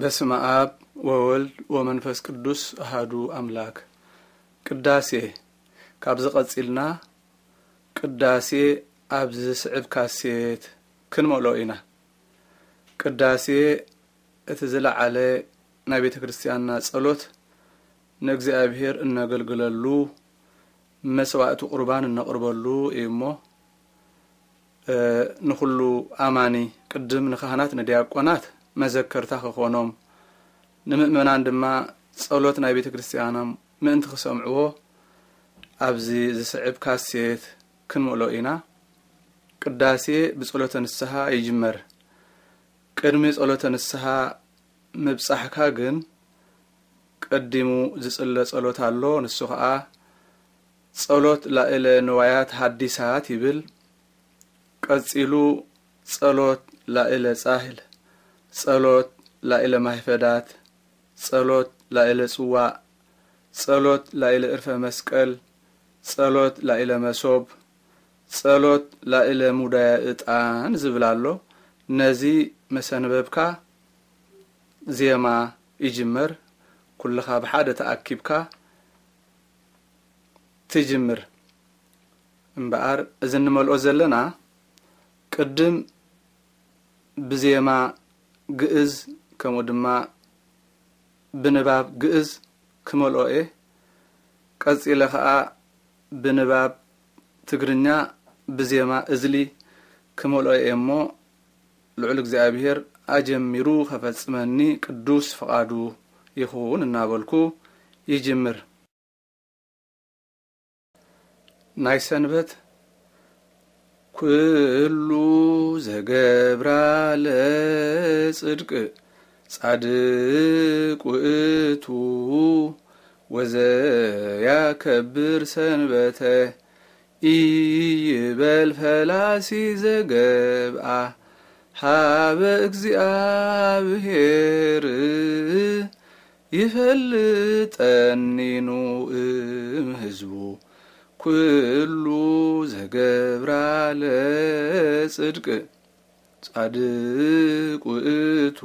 በስመ አብ ወወልድ ወመንፈስ ቅዱስ አህዱ አምላክ። ቅዳሴ ካብ ዝቐጺልና ቅዳሴ ኣብ ዝስዕብ ካሴት ክንመልኦ ኢና። ቅዳሴ እቲ ዝለዓለ ናይ ቤተ ክርስትያንና ጸሎት ንእግዚኣብሄር እነገልግለሉ መስዋእቲ ቁርባን እነቕርበሉ እዩ እሞ ንኹሉ ኣማኒ ቅድም ንካህናት ንዲያቆናት መዘከርታ ክኾኖም ንምእመናን ድማ ጸሎት ናይ ቤተ ክርስትያኖም ምእንቲ ክሰምዕዎ ኣብዚ ዝስዕብ ካሴት ክንምእሎ ኢና ቅዳሴ ብጸሎተ ንስሓ ይጅመር ቅድሚ ጸሎተ ንስሓ ምብጻሕካ ግን ቀዲሙ ዝጽለ ጸሎት ኣሎ ንሱ ከዓ ጸሎት ላእለ ንዋያት ሃዲሳት ይብል ቀጺሉ ጸሎት ላእለ ጻህል ጸሎት ላኢለ ማህፈዳት፣ ጸሎት ላኢለ ጽዋዕ፣ ጸሎት ላኢለ እርፈ መስቀል፣ ጸሎት ላኢለ መሶብ፣ ጸሎት ላኢለ ሙዳየ ዕጣን ኣሎ ነዚ መሰንበብካ ዜማ ይጅምር ኩልኻ ብሓደ ተኣኪብካ ትጅምር እምበኣር እዚ እንመልኦ ዘለና ቅድም ብዜማ ግእዝ ከምኡ ድማ ብንባብ ግእዝ ክመልኦ እየ ቀፂለ ከዓ ብንባብ ትግርኛ ብዜማ እዝሊ ክመልኦ እየ እሞ ልዑል እግዚኣብሄር ኣጀሚሩ ከፈፅመኒ ቅዱስ ፍቓዱ ይኸውን እናበልኩ ይጅምር ናይ ሰንበት ኩሉ ዘገብራ ለጽድቅ ጻድቅ ውእቱ ወዘያከብር ሰንበተ ኢይበል ፈላሲ ዘገብአ ሃበ እግዚአብሔር ይፈልጠኒኑ እም ህዝቡ ኩሉ ዘገብራ ለጽድቅ ጻድቅ ውእቱ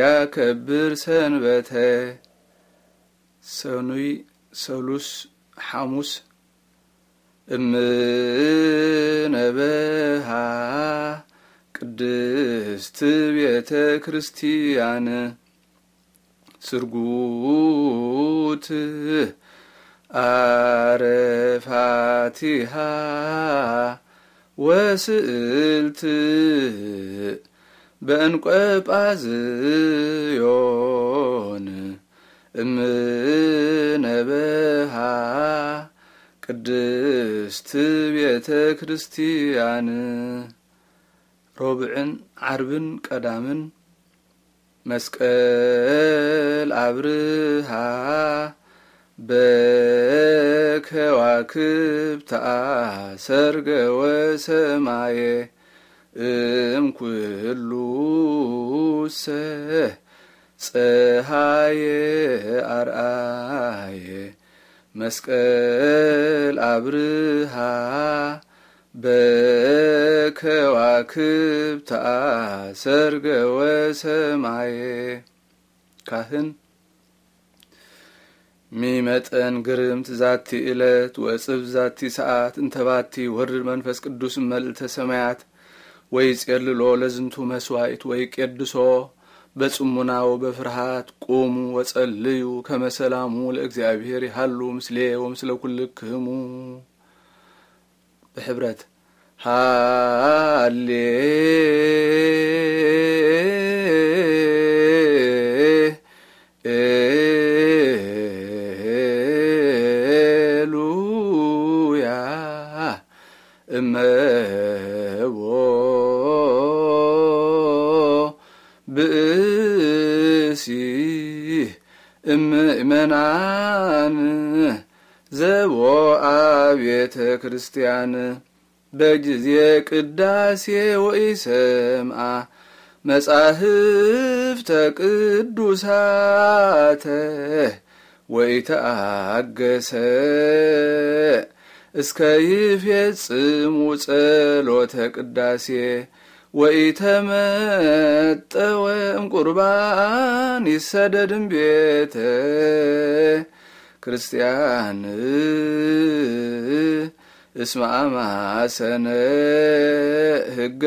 ያከብር ሰንበተ ሰኑይ ሰሉስ ሓሙስ እምነበሃ ቅድስት ቤተ ክርስቲያን ስርጉት አረፋቲሃ ወስእልት በእንቆ እምነበሃ ቅድስት ቤተ ክርስቲያን ሮብዕን ዓርብን ቀዳምን መስቀል አብርሃ በከዋክብታ ሰርገ ወሰማየ ሰ ፀሐየ አርአየ መስቀል አብርሃ በከዋክብታ ሰርገ ወሰማየ ካህን ሚመጠን ግርምት ዛቲ ዕለት ወጽብ ዛቲ ሰዓት እንተባቲ ወርድ መንፈስ ቅዱስ መልእተ ሰማያት ወይ ጼልሎ ለዝንቱ መስዋዕት ወይ ቄድሶ በጽሙናው በፍርሃት ቁሙ ወጸልዩ ከመሰላሙ ለእግዚአብሔር ይሃሉ ምስሌ ወምስለ ኩልክህሙ ብሕብረት ሃሌ ምእመናን ዘቦ ቤተ ክርስቲያን በጊዜ ቅዳሴ ወኢሰምዓ መጻሕፍተ ቅዱሳተ ወኢተአገሰ እስከ ይፌጽሙ ጸሎተ ቅዳሴ ወኢተመጠወም ቁርባን ይሰደድም ቤተ ክርስቲያን እስመ አማሰነ ሕገ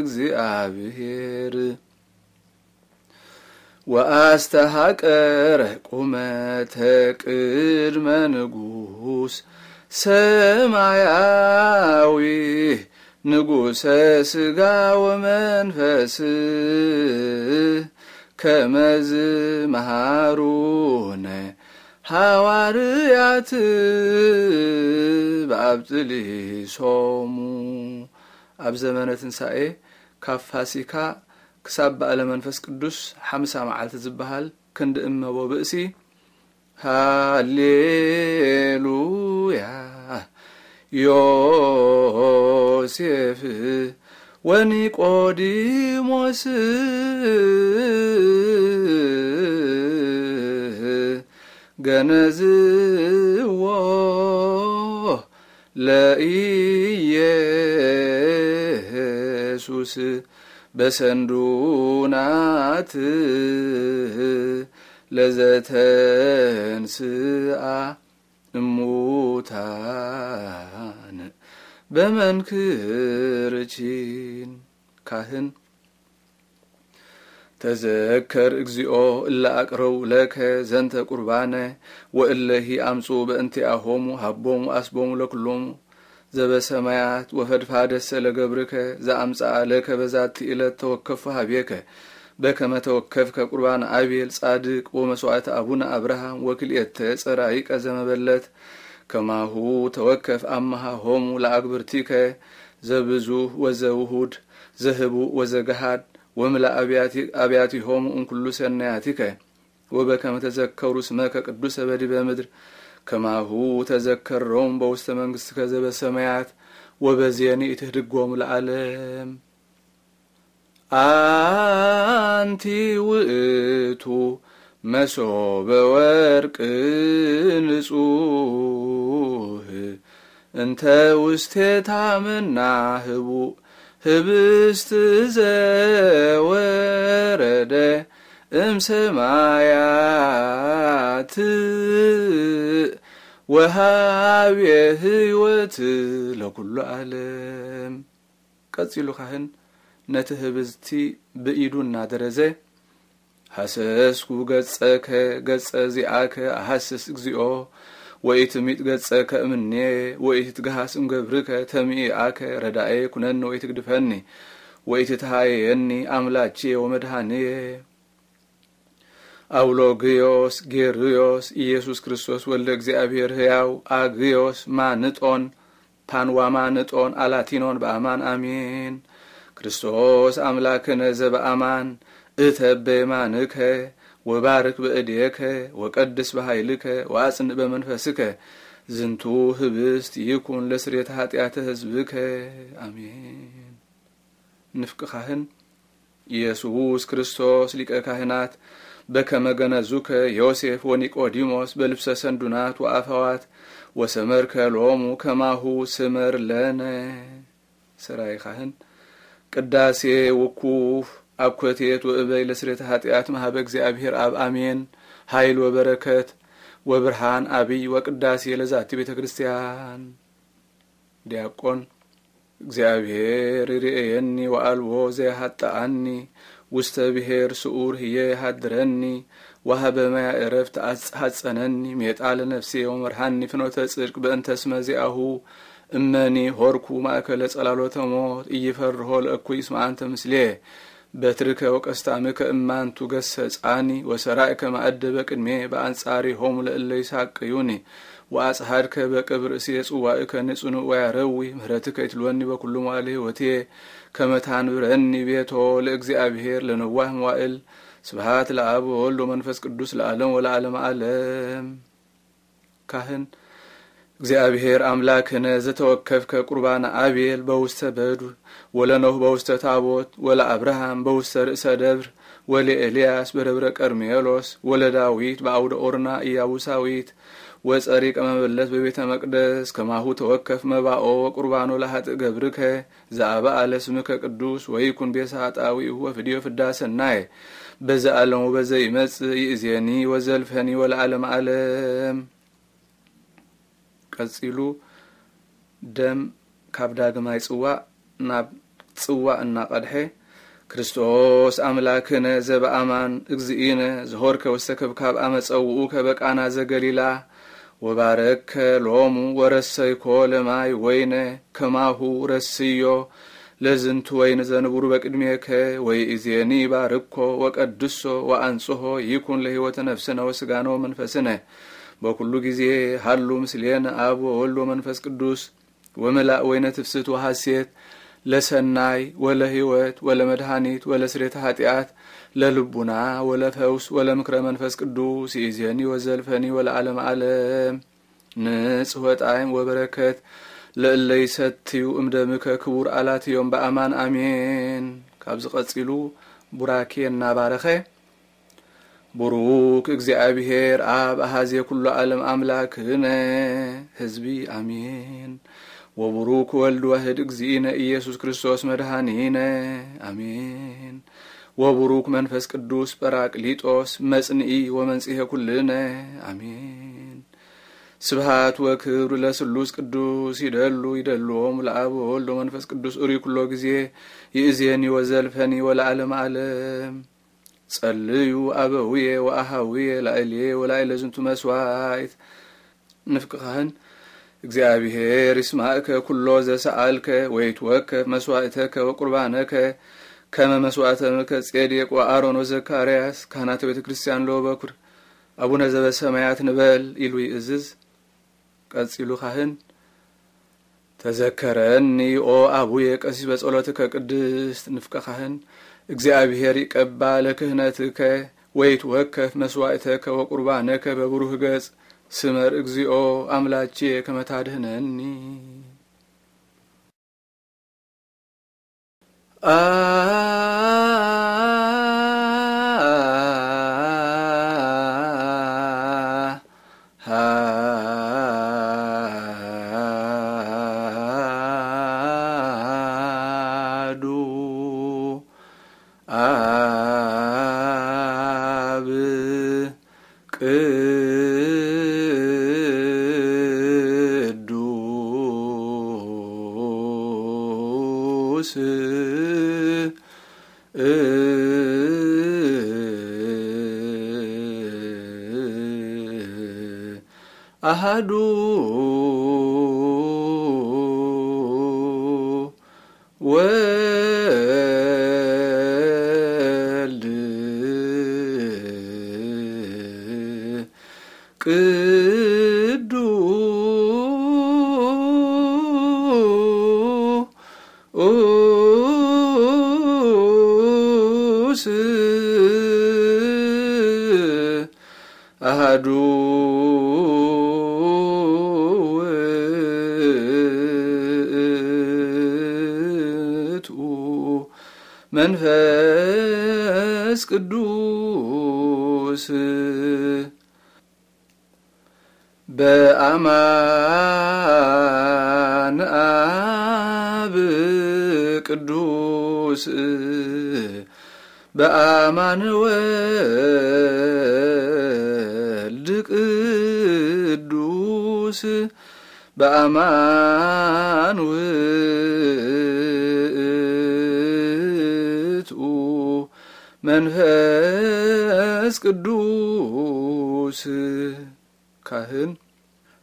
እግዚአብሔር ወአስተሃቀረ ቁመተ ቅድመ ንጉስ ሰማያዊ ንጉሰ ስጋ ወመንፈስ ከመዝ መሃሩነ ሐዋርያት በአብጽሊሶሙ ኣብ ዘመነ ትንሣኤ ካብ ፋሲካ ክሳብ በዓለ መንፈስ ቅዱስ ሓምሳ መዓልቲ ዝበሃል ክንዲእመቦ እመቦ ብእሲ ሃሌሉያ ዮሴፍ ወኒቆዲሞስ ገነዝዎ ለኢየሱስ በሰንዱናት ለዘተንስአ እሙታን በመንክርቺን ካህን ተዘከር እግዚኦ እለ አቅረው ለከ ዘንተ ቁርባነ ወእለሂ አምፁ በእንቲአሆሙ ሃቦሙ አስቦሙ ለኩሎሙ ዘበሰማያት ደሰ ለገብርከ ዘአምፃ ለከ በዛቲ ዕለት ተወከፉ ሃቤከ በከመ ተወከፍከ ከቁርባን አቤል ጻድቅ ወመስዋዕተ አቡነ አብርሃም ወክልኤተ ጽራይቀ ዘመበለት ከማሁ ተወከፍ አመሃ ሆሙ ለአግብርቲከ ዘብዙ ወዘውሁድ ዘህቡ ወዘገሃድ ወምላ ሆሙ እንኩሉ ሰናያቲከ ወበከመ ተዘከሩ ስመ ቅዱሰ በዲበ በምድር ከማሁ ተዘከሮም በውስተ ከዘበ ሰማያት ወበዜኒ ኢትህድጎሙ ለዓለም አንቲ ውእቱ መሶበ ወርቅ ንጹህ እንተ ውስቴታ ህቡ ህብስት ዘወረደ እምሰማያት ወሃብየ ህይወት ለኩሉ ዓለም ቀጺሉ ካህን ነቲ ህብዝቲ ብኢዱ እናደረዘ ሃሰስኩ ገጸከ ገጸ እዚኣከ ኣሃስስ እግዚኦ ወኢትሚጥ ገጸከ እምኔ ወኢትትገሃስ እምገብርከ ተሚኢኣከ ረዳኤ ኩነኒ ወኢትግድፈኒ ወኢትትሃየየኒ ኣምላችየ ወመድሃንየ አውሎግዮስ ጌርዮስ ኢየሱስ ክርስቶስ ወልደ እግዚኣብሔር ህያው ኣግዮስ ማንጦን ፓንዋማንጦን ኣላቲኖን ብኣማን በአማን ክርስቶስ አምላክነ ዘበአማን እተ በየማንከ ወባርክ በእድየከ ወቀድስ በኃይልከ ወአጽንዕ በመንፈስከ ዝንቱ ህብስት ይኩን ለስሬት ኃጢአተ ህዝብከ አሜን። ንፍቅ ካህን ኢየሱስ ክርስቶስ ሊቀ ካህናት በከመገነዙከ ዮሴፍ ወኒቆዲሞስ በልብሰ ሰንዱናት ወአፈዋት ወሰመርከ ሎሙ ከማሁ ስመር ለነ ሰራይ ካህን ቅዳሴ ውኩፍ አኮቴት ወእበይ ለስሬተ ሃጢኣት ማሃበ እግዚኣብሄር ኣብ አሜን ሃይል ወበረከት ወብርሃን ኣብይ ወቅዳሴ ለዛቲ ቤተ ክርስቲያን ዲያቆን እግዚአብሔር ይርእየኒ ወኣልዎ ዘያሃጣአኒ ውስተ ብሔር ስኡር ህየ ይሃድረኒ ዋሃበ ማያ ዕረፍት አጽሐጸነኒ ሜጣ ነፍሴ ወመርሃኒ ፍኖተ ጽድቅ ብእንተስመ ዚአሁ እመኒ ሆርኩ ማእከለ ጸላሎተ ሞት እይፈርሆ ለእኩይ እስመ ምስሌ በትርከ ወቀስታምከ እማንቱ ገሰጻኒ ወሰራእከ ማእደ በቅድሜ በአንጻሪ ሆሙ ለእለ ይሳቅዩኒ ወአጽሃድከ በቅብር እሴ የጽዋእከ ንጽኑእ ወያረዊ ምህረትከ ይትልወኒ በኩሉ መዋዕለ ሕይወትየ ከመ ቤቶ ለእግዚአብሔር ለነዋህ መዋእል ስብሃት ለአብ ወወልድ ወመንፈስ ቅዱስ ለዓለም ወለዓለመ ዓለም ካህን እግዚአብሔር አምላክነ ዘተወከፍከ ከቁርባን አቤል በውስተ በዱ ወለኖህ በውስተ ታቦት ወለ አብርሃም በውስተ ርእሰ ደብር ወለ ኤልያስ በደብረ ቀርሜሎስ ወለ ዳዊት በአውደ ኦርና ኢያቡሳዊት ወጸሪ ቀመበለት በቤተ መቅደስ ከማሁ ተወከፍ መባኦ ቁርባኖ ላሃጥ ገብርከ ዘአበ አለ ስምከ ቅዱስ ወይኩን ቤሳጣዊ ወፍድዮ ፍዳሰናየ በዘ አለሙ በዘ ይመጽ ይእዜኒ ወዘልፈኒ ወለዓለም ዓለም ቀጺሉ ደም ካብ ዳግማይ ፅዋእ ናብ ፅዋእ እናቐድሐ ክርስቶስ ኣምላክነ ዘበኣማን እግዚኢነ ዝሆርከ ወሰከብ ካብ ኣመፀውኡ ከበቃና ዘገሊላ ወባረከ ሎሙ ወረሰይኮ ለማይ ወይነ ከማሁ ረስዮ ለዝንቱ ወይኒ ዘንብሩ በቅድሜከ ወይ እዜኒ ባርኮ ወቀድሶ ወኣንጽሆ ይኩን ለህይወተ ነፍስነ ወስጋነ መንፈስነ። በኩሉ ጊዜ ሃሉ ምስሌን አብ ወወልድ ወመንፈስ ቅዱስ ወመላእ ወይነ ትፍስት ወሐሴት ለሰናይ ወለ ህይወት ወለ መድኃኒት ወለ ስሬተ ኃጢአት ለልቡና ወለ ፈውስ ወለ ምክረ መንፈስ ቅዱስ ይእዜኒ ወዘልፈኒ ወለ ዓለም ዓለም ንጽህ ወጣይም ወበረከት ለእለ ይሰትዩ እምደምከ ክቡር አላትዮም በአማን አሜን ካብ ዝቐጺሉ ቡራኬ እናባረኸ ቡሩክ እግዚአብሔር አብ አሃዜ ኩሉ ዓለም አምላክነ ህዝቢ አሜን። ወቡሩክ ወልድ ወህድ እግዚእነ ኢየሱስ ክርስቶስ መድኃኒነ አሜን። ወቡሩክ መንፈስ ቅዱስ ጰራቅሊጦስ መጽንኢ ወመንጽሄ ኩልነ አሜን። ስብሃት ወክብር ለስሉስ ቅዱስ ይደሉ ይደልዎም ለአብ ወወልድ ወመንፈስ ቅዱስ እሪ ኩሎ ጊዜ ይእዜኒ ወዘልፈኒ ወለዓለም ዓለም ጸልዩ አበውየ ወአሃውየ ላዕልየ ወላዕለ ዝንቱ መስዋይት ንፍቅኻህን እግዚአብሔር ይስማዕከ ኩሎ ዘሰኣልከ ወይትወከፍ መስዋእተከ ወቁርባነከ ከመ መስዋእተ ምከ ጼዴቅ ወአሮን ወዘካርያስ ካህናተ ቤተ ክርስቲያን ለወበኩር አቡነ ዘበሰማያት ንበል ኢሉ ይእዝዝ ቀጺሉ ካህን ተዘከረኒ ኦ አቡየ ቀሲስ በጸሎትከ ከቅድስት ንፍቀ ካህን እግዚአብሔር ይቀባ ለክህነትከ ወይትወከፍ መስዋዕተከ ወቁርባነከ በብሩህ ገጽ ስመር እግዚኦ አምላቼ ከመታድህነኒ አ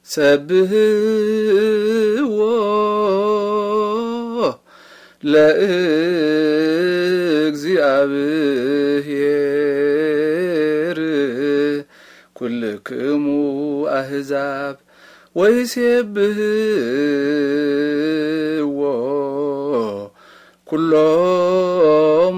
سبه و لا اغزابير كلكم احزاب ويسبه و كلهم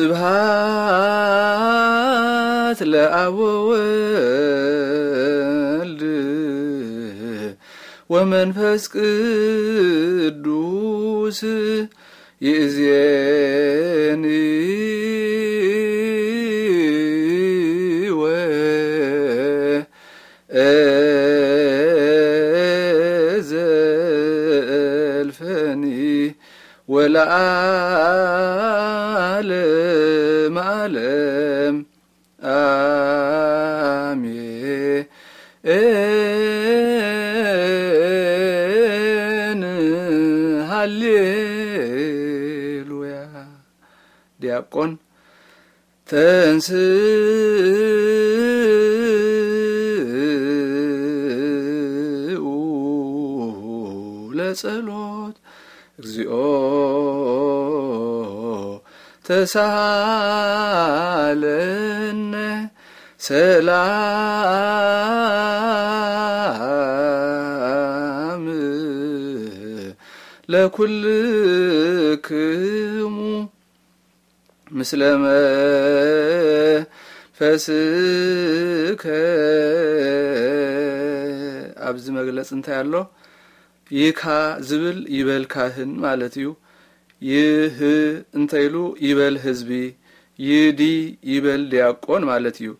سبحات لأول ومن فسق الدوس يزيني يزياني وزلفني ولا ለዓለም ዓለም አሜን። ሃሌሉያ። ዲያቆን ተንስኡ ለጸሎ ተሳለነ ሰላም ለኩልክሙ ምስለ መንፈስከ ኣብዚ መግለፂ እንታይ ኣሎ ይካ ዝብል ይበልካህን ማለት እዩ ይህ እንተይሉ ይበል ህዝቢ ይዲ ይበል ዲያቆን ማለት እዩ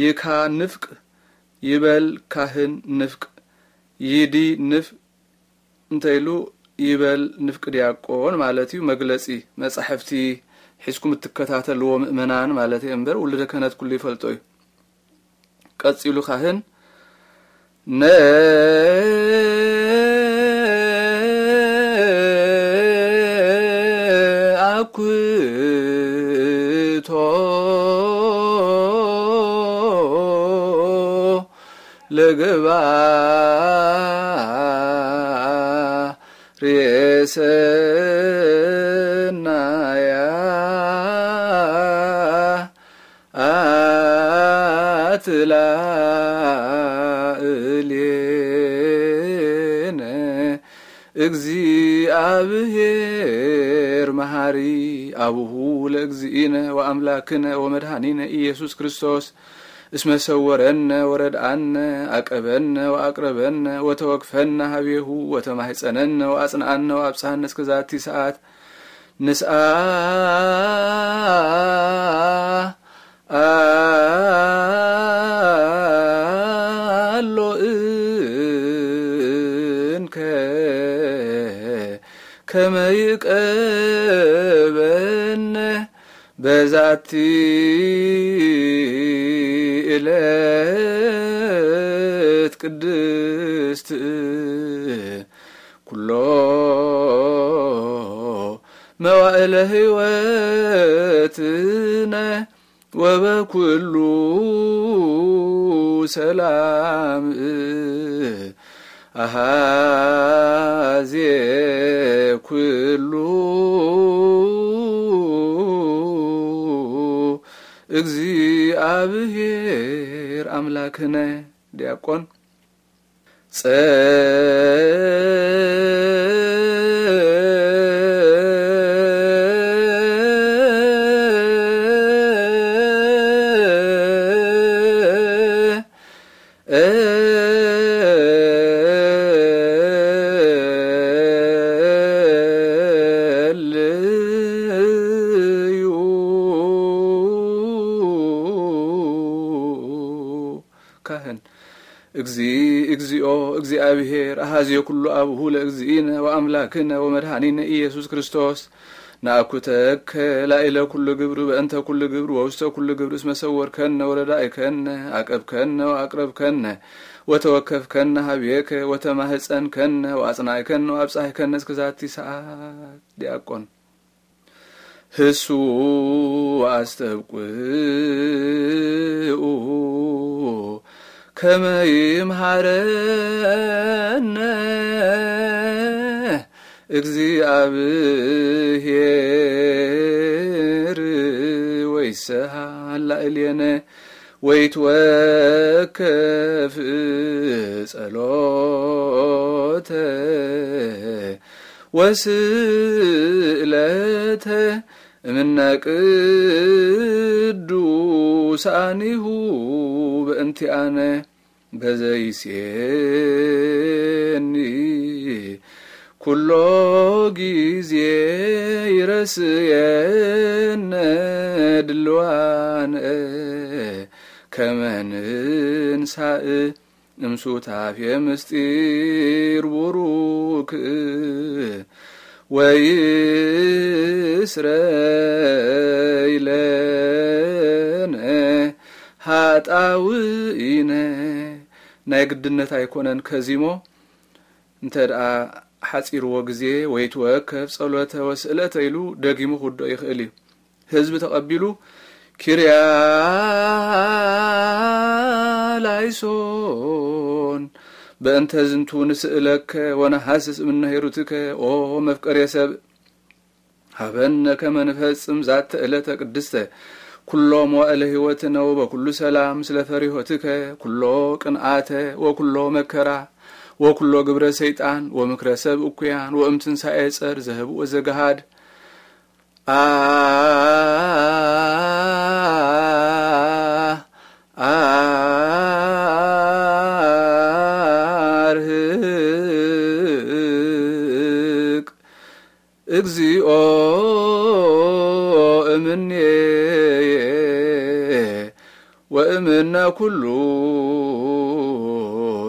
ይካ ንፍቅ ይበል ካህን ንፍቅ ይዲ ንፍ እንተይሉ ይበል ንፍቅ ዲያቆን ማለት እዩ መግለጺ መጻሕፍቲ ሒዝኩም እትከታተልዎ ምእመናን ማለት እየ እምበር ውሉደ ክህነት ኩሉ ይፈልጦ እዩ ቀጺሉ ካህን ነ ልግባ ርእስናያ አትላእሌነ እግዚአብሔር መሐሪ አቡሁ ለእግዚእነ ወአምላክነ ወመድኃኒነ ኢየሱስ ክርስቶስ እስመ ሰወረነ ወረድአነ አቀበነ ወአቅረበነ ወተወክፈነ ሀቤሁ ወተማህፀነነ ወአጽንአነ ወአብጽሐነ እስከ ዛቲ ሰዓት ንስአ አሎ እንከ በዛቲ سجلت قدست كله موائل هواتنا وبكل سلام أهازي كل اكزي እግዚአብሔር አምላክነ ዲያቆን አዝየ ኩሉ አብሁ ለእግዚእነ ወአምላክነ ወመድኃኒነ ኢየሱስ ክርስቶስ ንአኩተከ ላይለ ኩሉ ግብሪ በእንተ ኩሉ ግብሪ ወውስተ ኩሉ ግብሪ እስመ ሰወርከነ ወረዳእከነ አቀብከነ ወአቅረብከነ ወተወከፍከነ ሀብየከ ወተማህፀንከነ ወአጽናእከነ ወአብጻሕከነ እስከ ሰዓት። ዲያቆን ህሱ አስተብቁኡ كما يمهرن እግዚአብሔር ወይሰሃል ላእልየነ ወይትወከፍ ጸሎተ ወስእለተ እምነ ቅዱሳኒሁ በእንቲአነ በዘይሴኒ ኩሎ ጊዜ ይረስየነ ድልዋነ ድልዋንአ ከመንንሳእ እምሱታፌ ምስጢር ቡሩክ ወይስረይ ለነ ሃጣውኢነ ናይ ግድነት ኣይኮነን ከዚሞ እንተ ደኣ ሓፂርዎ ግዜ ወይ ትወከብ ጸሎተ ወስእለተ ኢሉ ደጊሙ ክውዶ ይኽእል እዩ ህዝቢ ተቐቢሉ ኪርያ ላይሶን በእንተ ዝንቱ ንስእለከ ወነሐስስ እምነሄሩትከ ኦ መፍቀሬ ሰብ ሀበነ ከመ ንፈጽም ዛተ ዕለተ ቅድስተ ኩሎ መዋዕለ ህይወት ነው በኩሉ ሰላም ስለ ፈሪሆትከ ኩሎ ቅንአተ ወኩሎ መከራ ወኩሎ ግብረ ሰይጣን ወምክረ ሰብ እኩያን ወእምትንሣኤ ጸር ዘህብ ወዘገሃድ ኩሉ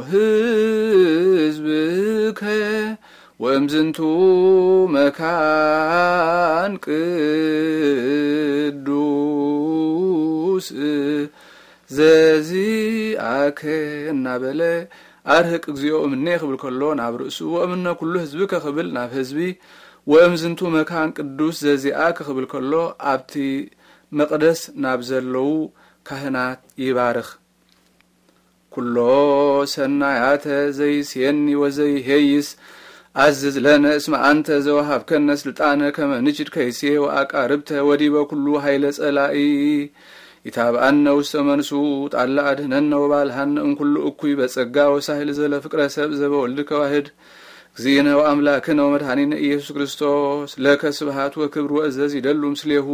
ህዝብከ ወምዝንቱ መካን ቅዱስ ዘዚ ዘዚኣከ እናበለ ኣርህቅ እግዚኦ እምኔ ክብል ከሎ ናብ ርእሱ ወእምነ ኩሉ ህዝቢ ከክብል ናብ ህዝቢ ወእምዝንቱ መካን ቅዱስ ዘዚኣ ክኽብል ከሎ ኣብቲ መቅደስ ናብ ዘለው ካህናት ይባርኽ ኩሎ ሰናያተ ዘይስየኒ ወዘይ ሄይስ አዝዝ ለነ እስመ አንተ ዘወሃብከነ ስልጣነ ከመ ንጅድ ከይሴ ወአቃርብተ ወዲበ ኩሉ ኃይለ ጸላኢ ይታብአነ ውስተ መንሱ ጣላ አድህነነ ወባልሃነ እንኩሉ እኩይ በጸጋ ወሳህል ዘለ ፍቅረ ሰብ ዘበወልድ ከዋህድ እግዚእነ ወአምላክነ ወመድኃኒነ ኢየሱስ ክርስቶስ ለከ ስብሃት ወክብር ወእዘዝ ይደሉ ምስሌሁ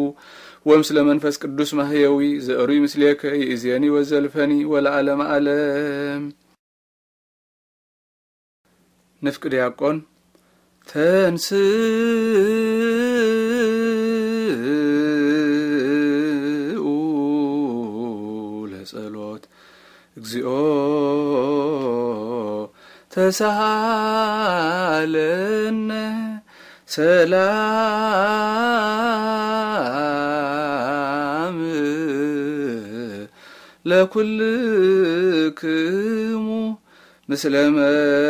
ወም ስለ መንፈስ ቅዱስ ማህየዊ ዘሩ ምስሌከ ይእዜኒ ወዘልፈኒ ወለዓለም ዓለም ንፍቅ ዲያቆን ተንስ ለጸሎት እግዚኦ ተሳሃለነ ሰላም كلكم مثل منفسك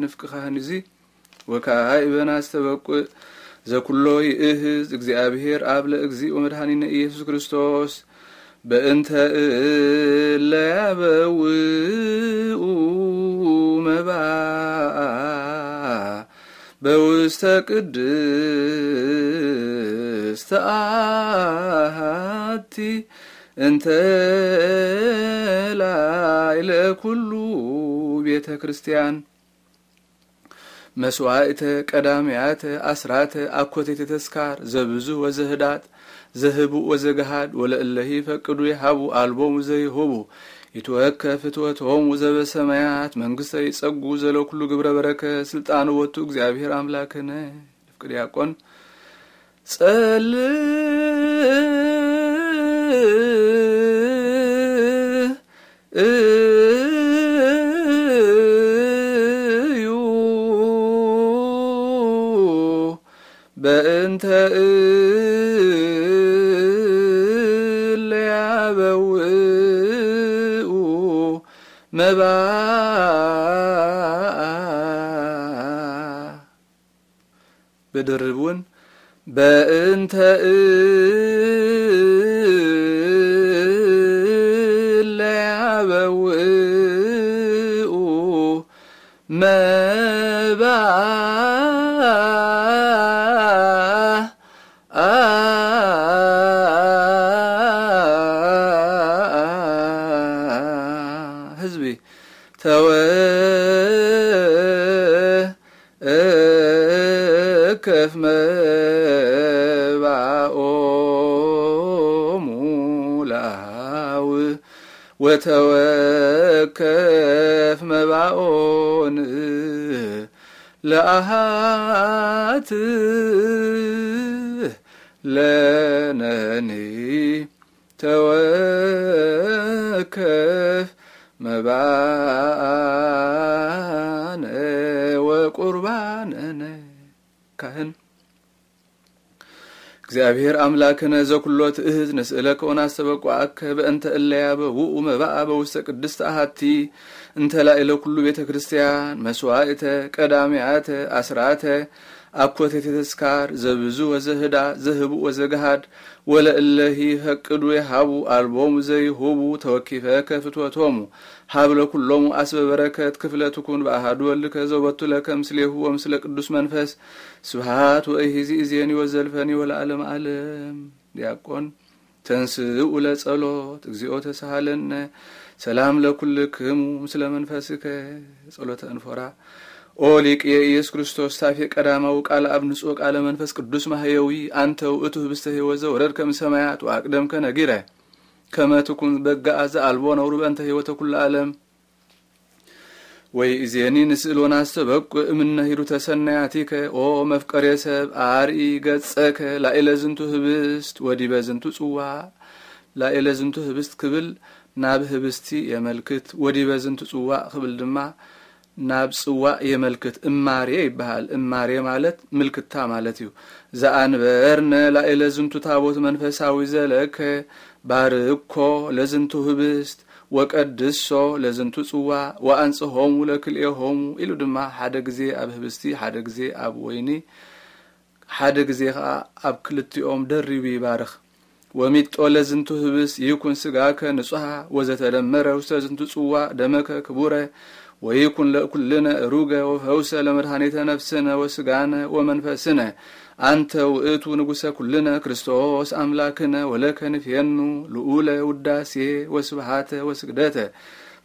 نفكها نزي وكايبنا استبقوا زكلوي إهز إجزي أبهير أبل إجزي ومرهاني نيسوس كريستوس بأنت إلا بوئ مبا بوستك الدين እስተአሃቲ እንተ ላዕለ ኩሉ ቤተ ክርስቲያን መስዋእተ ቀዳምያተ አስራተ አኮቴተ ተስካር ዘብዙ ወዘህዳት ዘህቡ ወዘግሃድ ወለእለሂ ፈቅዱ ይሃቡ አልቦሙ ይትወከ ፍትወቶም ዘበ ሰማያት መንግስተ ይጸጉ ዘለኩሉ ግብረ በረከ ስልጣን ወቱ እግዚአብሔር አምላክነ ፍቅድ ያቆን صلي بأنت اللي عبوئو مبعا بدربون بأنت إيه ወተወከፍ መባኦን ለአሃት ለነኒ ተወከፍ መባአነ ወቁርባነነ ካህን እግዚአብሔር አምላክነ ዘኩሎት እህት ንስእለ ከሆነ አሰበቁ አከ በእንተ እለያበ ውኡ መባአ በውስተ ቅድስተ አሃቲ እንተ ላዕለ ኩሉ ቤተ ክርስቲያን መስዋዕተ ቀዳሚያተ አስራተ ኣብ ኮተት ተስካር ዘብዙ ወዘህዳ ዘህቡ ወዘግሃድ ወለእለሂ ፈቅዱ የሃቡ ኣልቦሙ ዘይህቡ ተወኪፈ ከፍትወቶሙ ሃብለ ኩሎሙ ኣስበ በረከት ክፍለትኩን ብኣሃዱ ወልከ ዘወቱ ለከ ምስሌሁ ወምስለ ቅዱስ መንፈስ ስብሃት ወእሂዚ እዜኒ ወዘልፈኒ ወለኣለም ኣለም ዲያቆን ተንስኡ ለጸሎት እግዚኦ ተሳሃለነ ሰላም ለኩልክሙ ምስለ መንፈስከ ጸሎተ እንፎራ ኦ ሊቅ የኢየሱስ ክርስቶስ ሳፊ ቀዳማው ቃል አብ ንጹሕ ቃለ መንፈስ ቅዱስ ማህየዊ አንተ ውእቱ ህብስተ ህይወት ዘወረድከ እምሰማያት ወአቅደምከ ነጊረ ከመ ትኩን በገአዘ አልቦ ነውሩ በእንተ ህይወተ ኩሉ ዓለም ወይ እዜኒ ንስእሎና ዝተበቁዕ እምነ ሂሩተ ሰናያቲከ ኦ መፍቀሬ ሰብ አርኢ ገጸከ ላኢለ ዝንቱ ህብስት ወዲበ ዝንቱ ጽዋ ላኢለ ዝንቱ ህብስት ክብል ናብ ህብስቲ የመልክት ወዲበ ዝንቱ ጽዋ ክብል ድማ ናብ ጽዋእ የመልክት እማርየ ይበሃል እማርየ ማለት ምልክታ ማለት እዩ ዘኣንበርነ ላኤለ ዝንቱ ታቦት መንፈሳዊ ዘለከ ባርኮ ለዝንቱ ህብስት ወቀድሶ ለዝንቱ ጽዋዕ ወኣንጽሆሙ ለክልኤሆሙ ኢሉ ድማ ሓደ ግዜ ኣብ ህብስቲ ሓደ ግዜ ኣብ ወይኒ ሓደ ግዜ ከዓ ኣብ ክልቲኦም ደሪቡ ይባርኽ ወሚጦ ለዝንቱ ህብስ ይኩን ስጋከ ንጹሃ ወዘተደመረ ውስተ ዝንቱ ጽዋዕ ደመከ ክቡረ ወይኩን ለኩልነ ሩገ ወፈውሰ ለመድኃኒተ ነፍስነ ወስጋነ ወመንፈስነ አንተ ውእቱ ንጉሰ ኩልነ ክርስቶስ አምላክነ ወለከ ንፌኑ ልዑለ ውዳሴ ወስብሃተ ወስግደተ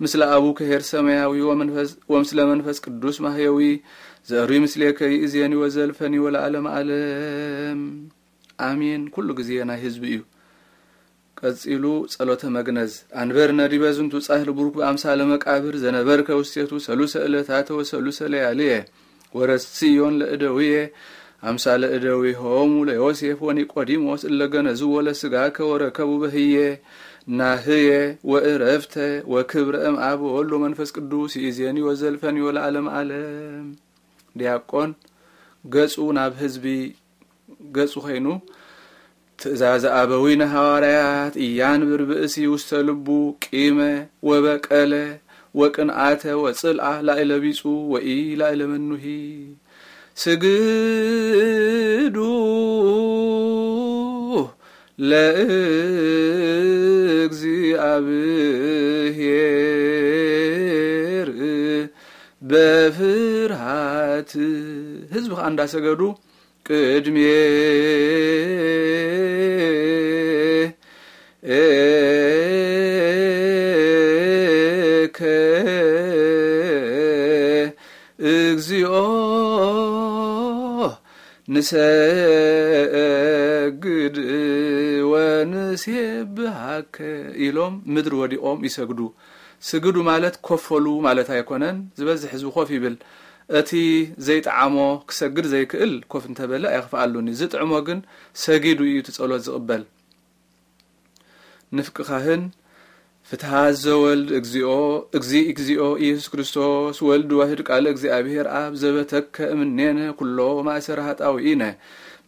ምስለ አቡ ከሄር ሰማያዊ ወምስለ መንፈስ ቅዱስ ማህየዊ ዘሪ ምስሌከ ይእዜኒ ወዘልፈኒ ወለዓለም ዓለም አሜን ኩሉ ጊዜ ናይ ህዝቢ እዩ ቀጺሉ ጸሎተ መግነዝ አንበር ዲበ ዝንቱ ጻህል ቡርኩ በአምሳለ መቃብር ዘነበር ከውስቴቱ ሰሉሰ እለት ዕለታተ ወሰሉሰ ለያልየ ወረስ ወረስዮን ለእደውየ አምሳለ ሆሙ ለዮሴፍ ወኒቆዲሞስ ወለ ስጋ ከወረከቡ በህየ ናህየ ወእረፍተ ወክብረ እምአብ ወሎ መንፈስ ቅዱስ ይእዜኒ ወዘልፈኒ ወለዓለም ዓለም ዲያቆን ገጹ ናብ ህዝቢ ገጹ ኮይኑ تزاز أبوين هاريات إيان بربئسي وستلبو كيمة وبكالة وكن آتة وصلعة لا إلى بيسو وإي لا إلى منوهي سجدو لأجزي أبهير بفرحات هزبخ أندا سجدو كدمير ንሰግድ ወንሴብሃከ ኢሎም ምድሪ ወዲቖም ይሰግዱ ስግዱ ማለት ኮፈሉ ማለት ኣይኮነን ዝበዝሕ ህዝቢ ኮፍ ይብል እቲ ዘይጣዓሞ ክሰግድ ዘይክእል ኮፍ እንተበለ ኣይክፍኣሉኒ ዝጥዕሞ ግን ሰጊዱ እዩ ቲ ዝቕበል ንፍቅኻህን ካህን ፍትሐ ዘወልድ እግዚኦ እግዚ እግዚኦ ኢየሱስ ክርስቶስ ወልድ ዋህድ ቃል እግዚአብሔር ኣብ ዘበተከ እምኔነ ኩሎ ማእሰረ ኃጣውኢነ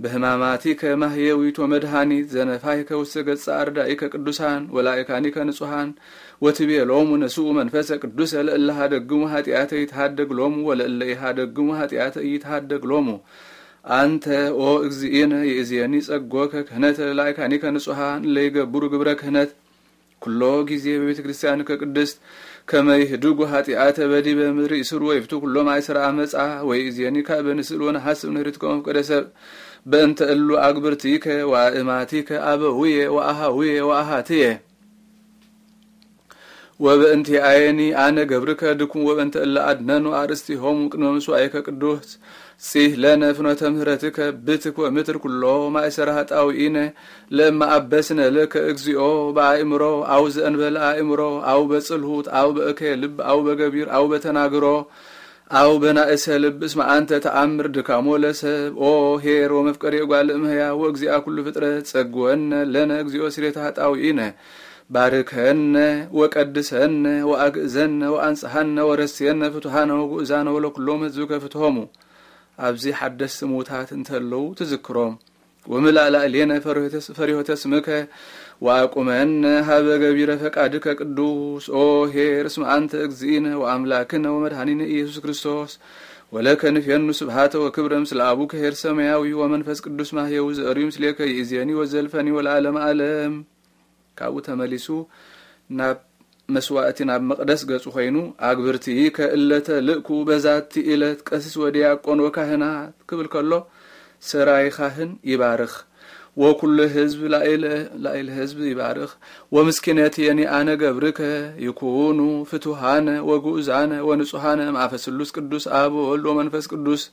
በህማማቲከ ማህየዊቶ መድሃኒት ዘነፋይከ ውስተ ገጸ አርዳኢከ ቅዱሳን ወላእካኒከ ንጹሓን ሎሙ ነስኡ መንፈሰ ቅዱሰ ለእለ ሃደግሙ ሃጢኣተ ይትሃደግ ሎሙ ወለእለ ኢሃደግሙ ሃጢኣተ ይትሃደግ ሎሙ ኣንተ ኦ እግዚኢነ ይእዝየኒ ጸጎከ ክህነተ ላእካኒከ ንጹሓን ለይገብሩ ግብረ ክህነት ኩሎ ጊዜ በቤተ ክርስቲያን ከቅድስት ከመይ ከመይህድጉ ኃጢአተ በዲበ ምድሪ እስሩ ወይፍቱ ኩሎ ማይ ስራ አመፃ ወይ ዜኒካ ሓስብ ነሐስብ ከም ፍቀደ ሰብ በእንተ እሉ አግብርቲከ ወአእማቲከ አበውየ ወአሃውየ ወአሃትየ ወበእንቲ አየኒ አነ ገብርከ ድኩም ወበእንተ እለ አድነኑ አርእስቲሆሙ ቅድመ ምስዋዕከ ቅዱስ ሲህ ለነ ፍኖተ ምህረትከ ብትኮ ምትር ኩሎ ማእሰረ ኃጣውኢነ ለማ አበስነ ለከ እግዚኦ በአእምሮ አው ዘእንበለ አእምሮ አው በጽልሁት አው በእከ ልብ አው በገቢር አው በተናግሮ አው በናእሰ ልብ እስመ አንተ ተአምር ድካሞ ለሰብ ኦ ሄር ወመፍቀሪ እጓል እምህያ ወእግዚአ ኩሉ ፍጥረት ጸግወነ ለነ እግዚኦ ስሬታ ኃጣውኢነ ባርከነ ወቀድሰነ ወአግእዘነ ወአንጽሐነ ወረስየነ ፍቱሃነ ወጉእዛነ ወለኩሎም ህዝብከ ፍትሆሙ ኣብዚ ሓደስቲ ምዉታት እንተለዉ ትዝክሮም وملأ لينا فريهتس مك وأقمن هب جبير فقدك قدوس أو هير اسم أنت اجزئنا وأملاكنا ومدهنين إيسوس كريستوس ولك نفين سبحات وكبر مثل أبوك هير سماوي ومنفس قدوس ما هي وزأري مثلك يئزيني وزلفني والعالم ألم كابو تملسو ناب مسواتنا بمقدس قد سخينو أكبرتي كألت لكو بزاتي إلت كسس ودياكون وكهنات كبل كله سراي خاهن يبارخ وكل هزب لا إله لا إله هزب يبارخ ومسكناتي يعني أنا قبرك يكونوا فتوهانا وقوزانا ونسوهانا مع فسلوس كدوس أبو ولو منفس كدوس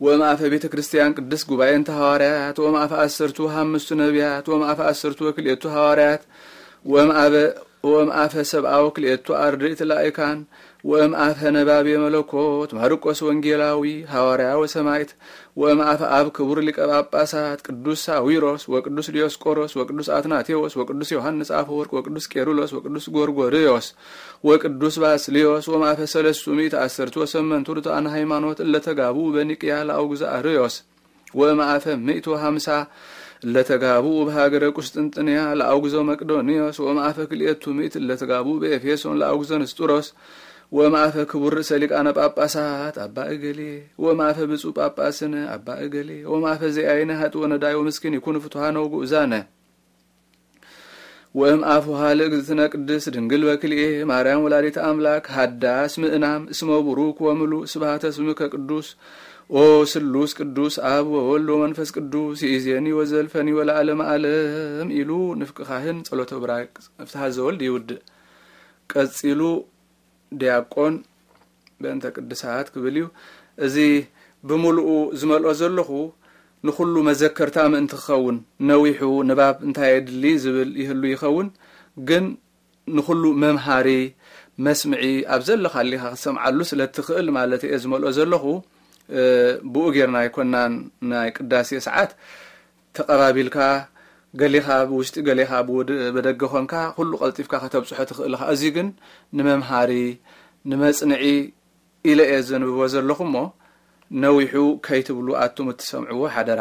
ومع في بيت كريستيان قدس قبائن تهاريات ومع في أسرتو همستو نبيات ومع في أسرتو وكليتو هاريات ወም አፈ ሰብአው ክልኤቱ አርድእት ላይካን ወም አፈ ነባብ መለኮት ማርቆስ ወንጌላዊ ሐዋርያ ወሰማይት ወም አፈ አብ ክቡር ሊቀ ጳጳሳት ቅዱስ ሳዊሮስ ወቅዱስ ዲዮስቆሮስ ወቅዱስ አትናቴዎስ ወቅዱስ ዮሐንስ አፈወርቅ ወቅዱስ ቄሩሎስ ወቅዱስ ጎርጎርዮስ ወቅዱስ ባስሊዮስ ወም አፈ ሰለስቱ ሚእተ አስርቱ ወሰመንቱ ርቱዓነ ሃይማኖት እለተጋቡ በኒቅያ ለአውግዛ አርዮስ ወም አፈ ምእቱ ለተጋቡ በሃገረ ቁስጥንጥንያ ለአውግዞ መቅዶኒዮስ ወማእፈ ክልኤቱ ሚት ለተጋቡ በኤፌሶን ለአውግዞ ንስጡሮስ ወማእፈ ክቡር ርእሰ ሊቃነ ጳጳሳት አባ እገሌ ወማእፈ ብፁ ጳጳስን አባ እገሌ ወማእፈ ዘአይነ ሀጥ ወነዳዮ ምስኪን ይኩን ፍትሃ ነው ወጉዕዛነ ወም አፉሃ ለእግዝእትነ ቅድስ ድንግል በክልኤ ማርያም ወላዲተ አምላክ ሃዳስ ምእናም እስመ ቡሩክ ወምሉ ስብሃተ ስምከ ቅዱስ ኦ ስሉስ ቅዱስ ኣብ ወወልድ ወመንፈስ ቅዱስ ይእዜኒ ወዘልፈኒ ወለዓለም ዓለም ኢሉ ንፍቅኻህን ጸሎተ ብራቅ ፍትሃ ዘወልድ ይውድእ ቀጺሉ ዲያቆን በእንተ ቅድሳት ክብል እዩ እዚ ብምሉኡ ዝመልኦ ዘለኹ ንኹሉ መዘከርታ ምእንቲ ክኸውን ነዊሑ ንባብ እንታይ የድሊ ዝብል ይህሉ ይኸውን ግን ንኹሉ መምሃሪ መስምዒ ኣብ ዘለኻሊኻ ክሰምዓሉ ስለ እትኽእል ማለት እየ ዝመልኦ ዘለኹ ብኡ ጌርና ይኮና ናይ ቅዳሴ ሰዓት ተቀባቢልካ ገሊኻ ብውሽጢ ገሊኻ ብደገ ኮንካ ኩሉ ቀልጢፍካ ከተብፅሖ ትኽእል እዚ ግን ንመምሃሪ ንመፅንዒ ኢለ እየ ዘንብቦ ዘለኹ ሞ ነዊሑ ከይትብሉ ኣቱም እትሰምዕዎ ሓደራ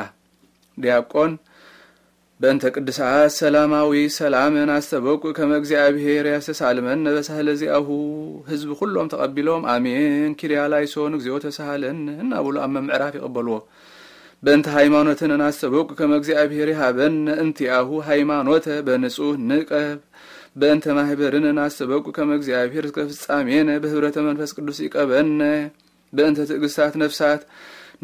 ዲያቆን በእንተ ቅድሳት ሰላማዊ ሰላምን አስተበቁ ከመ እግዚአብሔር ያስተሳልመን ነበሳህለ ዚአሁ ህዝቢ ኩሎም ተቐቢሎም አሜን ኪርያ ላይሶን እግዚኦ ተሳሃለን እናብሉ ኣብ መምዕራፍ ይቕበልዎ በእንተ ሃይማኖትን እናስተበቁ ከመ እግዚአብሔር ይሃበን እንቲአሁ ሃይማኖተ በንጹህ ንቀብ በእንተ ማህበርን እናስተበቁ ከመ እግዚአብሔር እስከ ፍጻሜነ በህብረተ መንፈስ ቅዱስ ይቀበነ በእንተ ትእግስታት ነፍሳት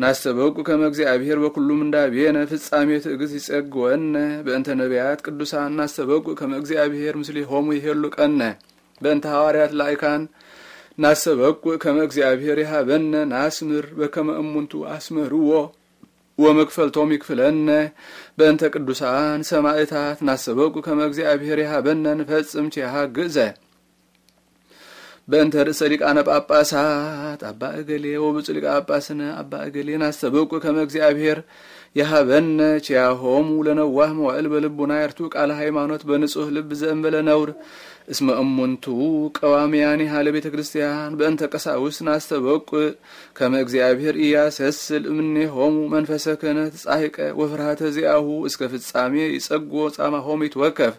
ናሰበቁ ከመ እግዚአብሔር በኩሉ ምንዳቤነ ፍጻሜ ትዕግሥት ይጸግወነ በእንተ ነቢያት ቅዱሳን ናሰበቁ ከመ እግዚአብሔር ሆሙ ይሄሉ ቀነ በእንተ ሐዋርያት ላይካን ናስተበቁ ከመ እግዚአብሔር ይሃበነ ናስምር በከመ እሙንቱ አስመርዎ ወመክፈልቶም ይክፍለነ በእንተ ቅዱሳን ሰማዕታት ናስተበቁ ከመ እግዚአብሔር ይሃበነ ንፈጽም ቼሃ ግእዘ በእንተ ርእሰ ሊቃነ ጳጳሳት አባ እገሌ ወብፁዕ ሊቀ ጳጳስነ አባ እገሌን አሰብቁ ከመ እግዚአብሔር የሀበነ ችያሆሙ ለነዋህ መዋዕል በልቡና የርቱ ቃለ ሃይማኖት በንጹህ ልብ ዘእንበለ ነውር እስመ እሙንቱ ቀዋሚያን ሃለ ቤተ ክርስቲያን በእንተ ቀሳውስ አስተበቁ ከመ እግዚአብሔር ኢያሰስል ሆሙ መንፈሰ ክህነት ጻሂቀ ወፍርሃተ ዚአሁ እስከ ፍጻሜ ይጸጎ ጻማ ጻማሆም ይትወከፍ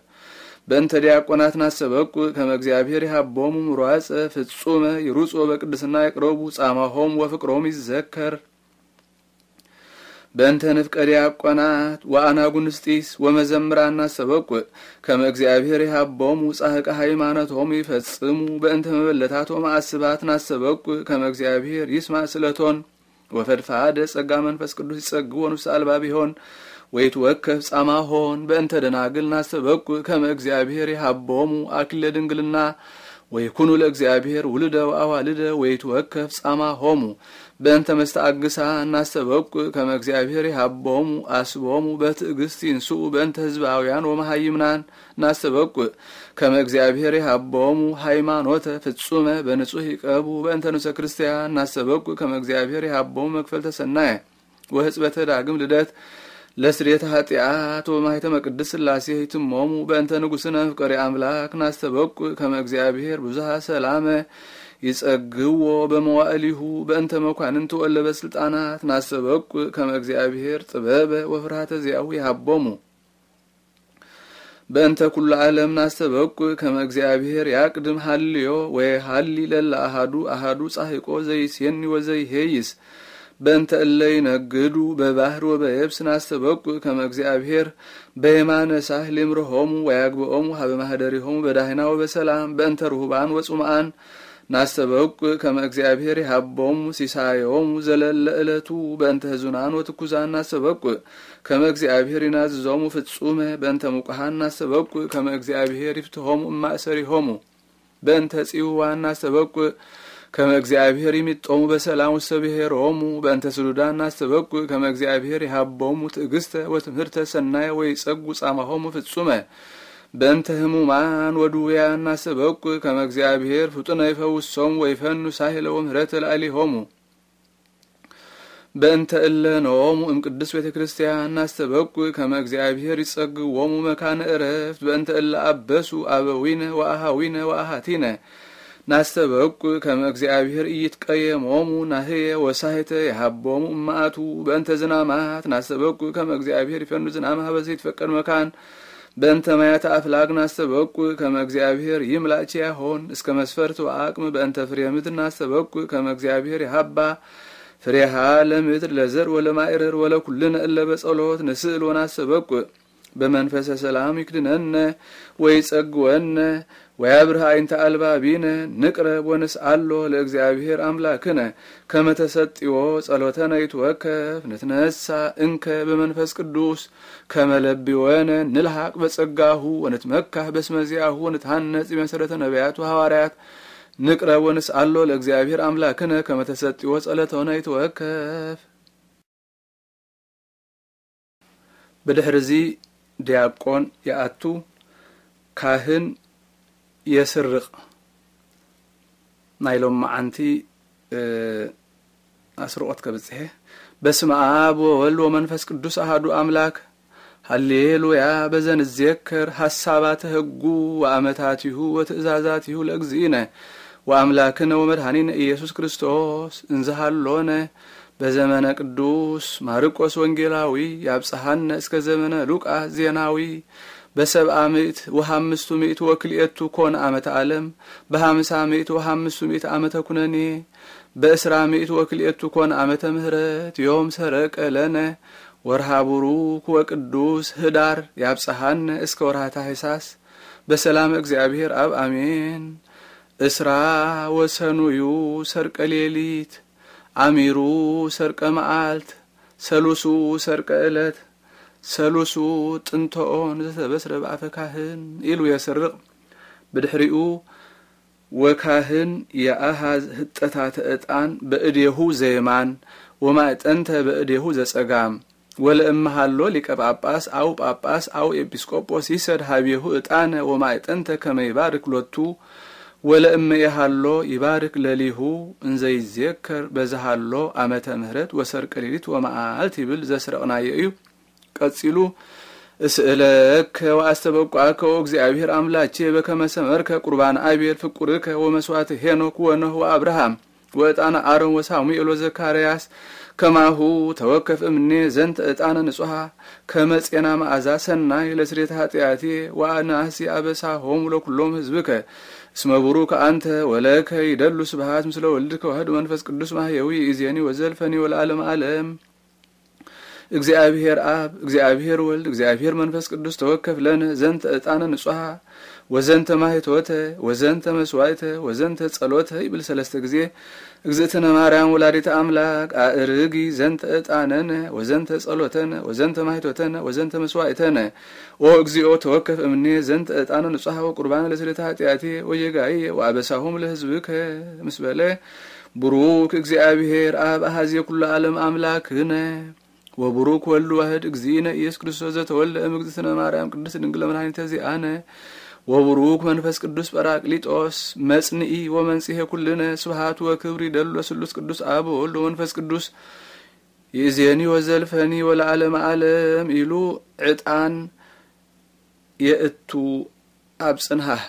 በእንተ ዲያቆናትን አሰበቁ ከመ እግዚአብሔር የሀቦሙ ምሯጽ ፍጹመ ይሩጾ በቅድስና የቅረቡ ጻማሆም ወፍቅሮም ይዘከር በእንተ ንፍቀ ዲያቆናት ወአናጉንስጢስ ወመዘምራ አሰበቁ ከመ እግዚአብሔር የሀቦሙ ጻሕቀ ሃይማኖቶም ይፈጽሙ በእንተ መበለታቶም አስባትን አሰበቁ ከመ እግዚአብሔር ይስማዕ ስለቶን ወፈድፋደ ጸጋ መንፈስ ቅዱስ ይጸግቦን ነፍሰ አልባ ቢሆን ጻማ ሆን በእንተ ደናግል ናስተበኩ ከመ እግዚአብሔር የሃቦሙ አክሊለ ድንግልና ወይኩኑ ለእግዚአብሔር ወይት ወአዋልደ ጻማ ሆሙ በእንተ መስተአግሳ እናስተበቁ ከመ እግዚአብሔር የሃቦሙ አስቦሙ በትዕግስት ይንስኡ በእንተ ህዝባውያን ወመሃይምናን እናስተበቁ ከመ እግዚአብሔር የሃቦሙ ሃይማኖተ ፍጹመ በንጹህ ይቀቡ በእንተ ንዑሰ ክርስቲያን እናስተበቁ ከመ እግዚአብሔር የሃቦሙ መክፈልተ ሰናየ ወህጽበተ ዳግም ልደት ለስሬት ኃጢአት ወማይተመ ቅድስት ስላሴ ይትሞሙ በእንተ ንጉሥነ ፍቀሪ አምላክ ናስተበቁ ከመ እግዚአብሔር ብዙሃ ሰላመ ይጸግዎ በመዋእሊሁ በእንተ መኳንንት ወለበ ስልጣናት ናስተበቁ ከመ እግዚአብሔር ጥበበ ወፍርሃተ ዚአሁ ይሃቦሙ በእንተ ኩሉ ዓለም ናስተበቁ ከመ እግዚአብሔር ያቅድም ሀልዮ ወይ ሀሊ ለለ አሃዱ አሃዱ ጻሂቆ ዘይሴኒ ወዘይሄይስ በእንተ እለ ይነግዱ በባህር ወበየብስ ናስተበቁዕ ከመ እግዚአብሔር በየማነ ሳህ ሊምርሆሙ ወያግብኦሙ ሀበ ማህደሪሆሙ በዳህና ወበሰላም በእንተ ርሁባን ወጹምአን ናስተበቁዕ ከመ እግዚአብሔር ይሃቦሙ ሲሳዮሙ ዘለለ እለቱ በእንተ ህዙናን ወትኩዛን ናስተበቁዕ ከመ እግዚአብሔር ይናዝዞሙ ፍጹመ በእንተ ሙቁሃን ናስተበቁዕ ከመ እግዚአብሔር ይፍትሆሙ እማእሰሪሆሙ በእንተ ጽዋን ናስተበቁዕ ከመ እግዚአብሔር የሚጦሙ በሰላም ውስተ ሆሙ በእንተ ስዱዳ እናስተበቁ ከመ እግዚአብሔር የሃቦሙ ትዕግስተ ወትምህርተ ሰናየ ወይ ጸጉ ጻማሆሙ ፍጹመ በእንተ ህሙማን ወድውያን አስተበቁ ከመ እግዚአብሔር ፍጡነ ይፈውሶሙ ወይፈኑ ሳህለ ወምህረተ ሆሙ በእንተ እለ እም ቅዱስ ቤተ ክርስቲያን እናስተበቁ ከመ እግዚአብሔር ይጸግዎሙ መካነ እረፍት በእንተ እለ አበሱ አበዊነ ወአሃዊነ ወአሃቲነ ናስተበቁ ከመ እግዚአብሔር ኢይትቀየሞሙ ናህየ ወሳህተ የሃቦሙ እማአቱ በእንተ ዝናማት ናስተበቁ ከመ እግዚአብሔር ይፈኑ ዝናማ በዘይትፈቀድ መካን በእንተ ማያት አፍላግ ናስተበቁ ከመ እግዚአብሔር ይምላች ያሆን እስከ መስፈርት አቅም በእንተ ፍሬ ምድር ናስተበቁ ከመ እግዚአብሔር የሃባ ፍሬሃ ለምድር ለዘር ወለማእረር ወለኩልነ እለ በጸሎት ንስእል ወናስተበቁ በመንፈሰ ሰላም ይክድነነ ወይ ጸግወነ ወያብርሃ አይንተ አልባ ቢነ ንቅረብ ወንስአሎ ለእግዚአብሔር አምላክነ ከመ ተሰጥዮ ጸሎተነ ይትወከፍ ንትነሳ እንከ በመንፈስ ቅዱስ ከመ ወነ ንልሐቅ በጸጋሁ ወንትመካህ በስመ ዚአሁ ወንትሃነጽ መሰረተ ነቢያቱ ሐዋርያት ንቅረ ወንስ አሎ ለእግዚአብሔር አምላክነ ከመ ተሰጥዮ ጸሎተነ ይትወከፍ በድሕር ዲያቆን የአቱ ካህን የስርቕ ናይ ሎም መዓንቲ ኣስርቆት ከብፅሐ በስመ አብ ወወልድ ወመንፈስ ቅዱስ ኣሃዱ ኣምላክ ሃሌሉያ በዘን ዝዘከር ሃሳባተ ህጉ ወኣመታትሁ ወትእዛዛትሁ ለእግዚእነ ወኣምላክነ ወመድሃኒነ ኢየሱስ ክርስቶስ እንዝሃሎነ በዘመነ ቅዱስ ማርቆስ ወንጌላዊ ያብፀሃነ እስከ ዘመነ ሉቃስ ዜናዊ በሰብአ ምእት ወሃምስቱ ምእት ወክልኤቱ ኮን አመተ ዓለም በሃምሳ ምእት ወሃምስቱ ምእት አመተ ኩነኔ በእስራ ምእት ወክልኤቱ ኮን አመተ ምህረት ዮም ሰረቀ ለነ ወርሃ ቡሩክ ወቅዱስ ህዳር ያብጽሐነ እስከ ወርሃ ታኅሳስ በሰላም እግዚአብሔር አብ አሜን። እስራ ወሰኑዩ ሰርቀ ሌሊት አሚሩ ሰርቀ መዓልት ሰሉሱ ሰርቀ ዕለት ሰሉሱ ጥንቶኦን ዝተበስረ ብኣፈ ካህን ኢሉ የስርቕ ብድሕሪኡ ወካህን የኣሃዝ ህጠታት ዕጣን በእድየሁ ዘየማን ጠንተ በእድየሁ ዘጸጋም ወለእመሃሎ ሊቀ ጳጳስ አው ጳጳስ አው ኤጲስቆጶስ ይሰድ ሃብሁ እጣነ ዕጣነ ጠንተ ከመ ይባርክ ሎቱ ወለእመየሃሎ ይባርክ ለሊሁ እንዘይዜከር በዝሃሎ ዓመተ ምህረት ወሰርቀ ሌሊት ወመዓልት ይብል ዘስረቕናየ እዩ ቀጺሉ እስእለከ ወአስተበቋከ እግዚአብሔር አምላቼ በከመ ሰመርከ ቁርባነ አቤል ፍቁርከ ወመስዋዕት ሄኖክ ወኖህ ወአብርሃም ወዕጣነ አሮን ወሳሙኤል ወዘካርያስ ከማሁ ተወከፍ እምኔ ዘንተ ዕጣነ ንጹሃ ከመጼና መዓዛ ሰናይ ለስሬት ኃጢአቴ ወአናሲ ሆም ለኩሎም ህዝብከ እስመ ቡሩክ አንተ ወለከ ይደሉ ስብሃት ምስለ ወልድከ ወህድ መንፈስ ቅዱስ ማህየዊ ኢዜኒ ወዘልፈኒ ወለዓለም ዓለም እግዚአብሔር አብ እግዚአብሔር ወልድ እግዚአብሔር መንፈስ ቅዱስ ተወከፍ ለነ ዘንተ እጣነ ንጹሐ ወዘንተ ማህቶተ ወዘንተ መስዋይተ ወዘንተ ጸሎተ ይብል ሰለስተ ጊዜ እግዝእትነ ማርያም ወላዲተ አምላክ አእርጊ ዘንተ እጣነነ ወዘንተ ጸሎተነ ወዘንተ ማህቶተነ ወዘንተ መስዋይተነ ኦ እግዚኦ ተወከፍ እምኔ ዘንተ እጣነ ንጹሐ ወቁርባነ ለስእለተ ኃጢአቴ ወየጋየ ወአበሳሁም ለህዝብከ ምስበለ ብሩክ እግዚአብሔር አብ አሃዜ ኩሉ ዓለም አምላክነ ወቡሩክ ወሉ ዋህድ እግዚእነ ኢየሱስ ክርስቶስ ዘተወልደ እምእግዝእትነ ማርያም ቅድስት ድንግል ለመድኃኒተ ዚአነ ወቡሩክ መንፈስ ቅዱስ ጰራቅሊጦስ መጽንኢ ወመንጽሔ ኩልነ ስብሃቱ ወክብሪ ደሎ ስሉስ ቅዱስ አብ ወወልድ ወመንፈስ ቅዱስ ይእዜኒ ወዘልፈኒ ወለዓለመ ዓለም ኢሉ ዕጣን የእቱ ኣብ ጽንሃህ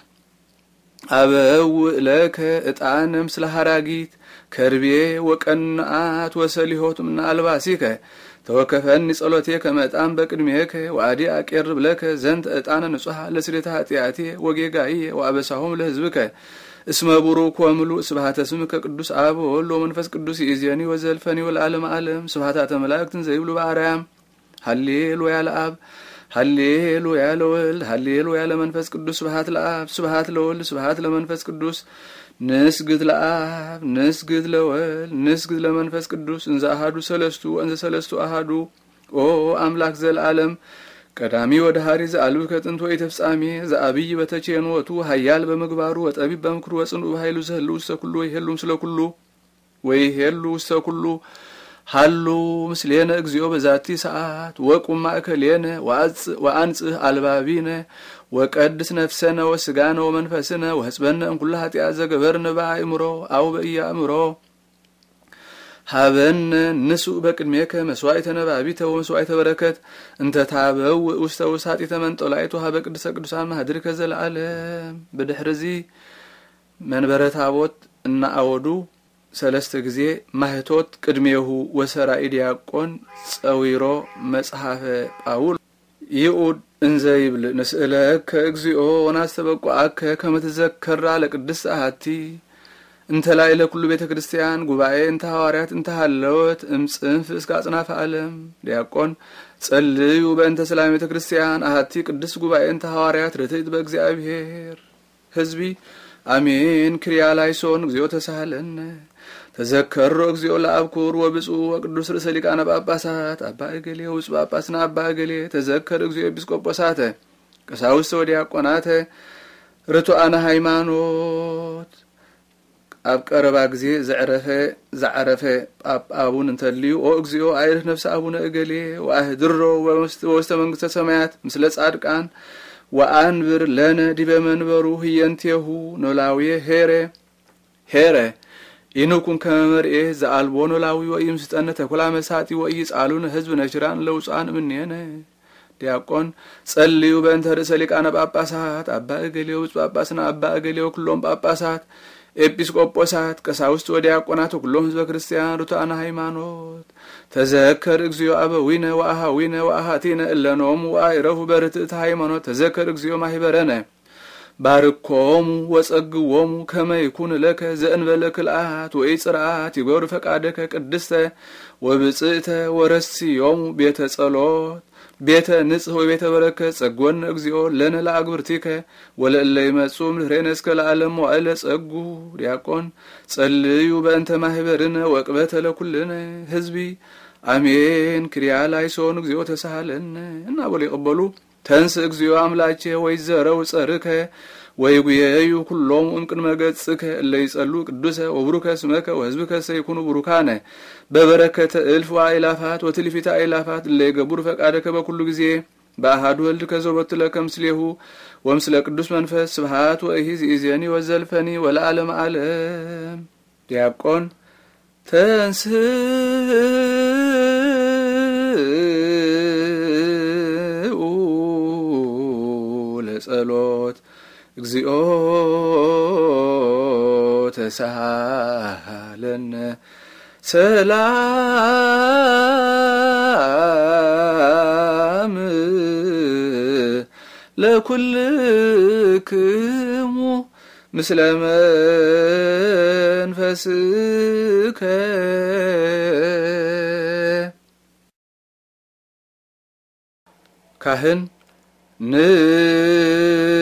አበው ለከ ዕጣነ ምስለ ሃራጊት ከርቤ ወቀንአት ወሰሊሆት እምነ አልባሲከ توكفني صلاتي كما تام بكر ميك وعدي أكير بلك زنت أتانا نصها لسريت هاتياتي وجيجاي وأبسهم لهزبك اسم بروك واملو سبحات اسمك كدوس أبو ولو من فس قدوس إزياني وزلفني والعالم عالم سبحات أتملاك تنزيب لبعرام هليل ويا الأب هليل ويا الولد هليل ويا لمنفس قدوس سبحات الأب سبحات الولد سبحات لمنفس قدوس ንስግድ ለአብ ንስግድ ለወልድ ንስግድ ለመንፈስ ቅዱስ እንዘ አሃዱ ሰለስቱ ወእንዘ ሰለስቱ አሃዱ ኦ አምላክ ዘለዓለም ቀዳሚ ወደሃሪ ዘአልብ ከጥንት ወኢተፍጻሜ ዘአብይ በተቼኑ ወቱ ሀያል በምግባሩ ወጠቢብ በምክሩ ወጽኑዕ በኃይሉ ዘህሉ ውስተ ኩሉ ወይሄሉ ምስለ ኩሉ ወይሄሉ ውስተ ኩሉ ሃሉ ምስሌነ እግዚኦ በዛቲ ሰዓት ወቁም ማእከሌነ ወአንጽህ አልባቢነ ወቀድስ ነፍሰነ ወስጋነ ወመንፈስነ ወሕፅበነ እምኩሉ ኃጢአት ዘገበርን በአእምሮ አው በኢያእምሮ ሃበነ ንሱእ በቅድሜከ መስዋዕተ ነባቢተ ወመስዋዕተ በረከት እንተታበው ውስተ ውሳጢተ መንጦላይቱ ሀበ ቅድሰ ቅዱሳን ማህድሪከ ዘለዓለም። ብድሕሪዚ መንበረ ታቦት እናአወዱ ሰለስተ ጊዜ ማህቶት ቅድሜሁ ወሰራኢ ዲያቆን ፀዊሮ መጽሓፈ ጳውል ይኡድ እንዘ ይብል ንስእለከ እግዚኦ ወናስተበቁዓከ ከመ ትዘከራ ለቅድስት ሰዓቲ እንተ ላዕለ ለኩሉ ቤተ ክርስቲያን ጉባኤ እንተ ሐዋርያት እንተ ሃለወት እምጽንፍ እስከ አጽናፈ ዓለም ዲያቆን ጸልዩ በእንተ ሰላም ቤተ ክርስቲያን አሃቲ ቅድስት ጉባኤ እንተ ሐዋርያት ርትዕት በእግዚአብሔር ህዝቢ አሜን ክሪያ ላይሶን እግዚኦ ተሳሃለነ ተዘከሩ እግዚኦ ለአብኩር ወብፁዕ ወቅዱስ ርእሰ ሊቃነ ጳጳሳት አባ እገሌ ውፅ ጳጳስና አባ እገሌ ተዘከር እግዚኦ ኤጲስቆጶሳተ ቀሳውስተ ወዲያቆናተ ርቱአነ ሃይማኖት ኣብ ቀረባ ግዜ ዘዕረፈ ዝዓረፈ ኣቡን እንተልዩ ኦ እግዚኦ ኣይርህ ነፍሲ አቡነ እገሌ ወኣህድሮ ወውስተ መንግስተ ሰማያት ምስለ ጻድቃን ወኣንብር ለነ ዲበ መንበሩ ህየንቴሁ ኖላውየ ሄረ ሄረ ኢንኩም ከመ መርኤ ዘአልቦ ኖላዊ ወኢምስጠነ ተኩላ መሳጢ ወኢይጻሉን ህዝብ ነሽራን ለውፃን እምኔነ ዲያቆን ጸልዩ በእንተ ርእሰ ሊቃነ ጳጳሳት አባ እገሌው ብፁዕ ጳጳስና አባ እገሌው ኩሎም ጳጳሳት ኤጲስቆጶሳት ቀሳውስት ወዲያቆናት ኩሎም ህዝበ ክርስቲያን ርቱዓነ ሃይማኖት ተዘከር እግዚኦ አበዊነ ወአሃዊነ ወአሃቲነ እለኖም ወአእረሁ በርትእት ሃይማኖት ተዘከር እግዚኦ ማህበረነ باركهم وسقوهم كما يكون لك زأنبل كلعات وإيصرعات يبور فقعدك قدسته وبصئته ورسي يوم بيت صلوت ቤተ ንጽህ ወይ ቤተ በረከት ጸጎነ እግዚኦ ለነ ለአግብርቲከ ወለእለ ይመጹ ምድሬነ እስከ ለዓለም ዋዕለ ጸጉ ዲያቆን ጸልዩ በእንተ ማህበርነ ወቅበተ ለኩልነ ህዝቢ አሜን ክሪያ ላይሶን እግዚኦ ተሳሃለነ እና በሉ ይቕበሉ ተንስ እግዚኦ አምላኬ ወይ ዘረው ጸርከ ወይ ጉየዩ ኩሎም እምቅድመ መገጽከ እለ ይጸሉ ቅዱሰ ወብሩከ ስመከ ወህዝብከ ሰይኩኑ ብሩካነ በበረከተ እልፍ ወአእላፋት ወትልፊተ አእላፋት እለ ይገብሩ ፈቃደከ በኩሉ ጊዜ በአሃዱ ወልድ ከዘወቱ ለከምስሌሁ ወምስለ ቅዱስ መንፈስ ስብሃት ወእሂዝ ኢዜኒ ወዘልፈኒ ወለዓለም ዓለም ዲያቆን ተንስ ጸሎት እግዚኦ ተሳሃለነ ሰላም ለኩልክሙ ምስለ መንፈስከ ካህን Nu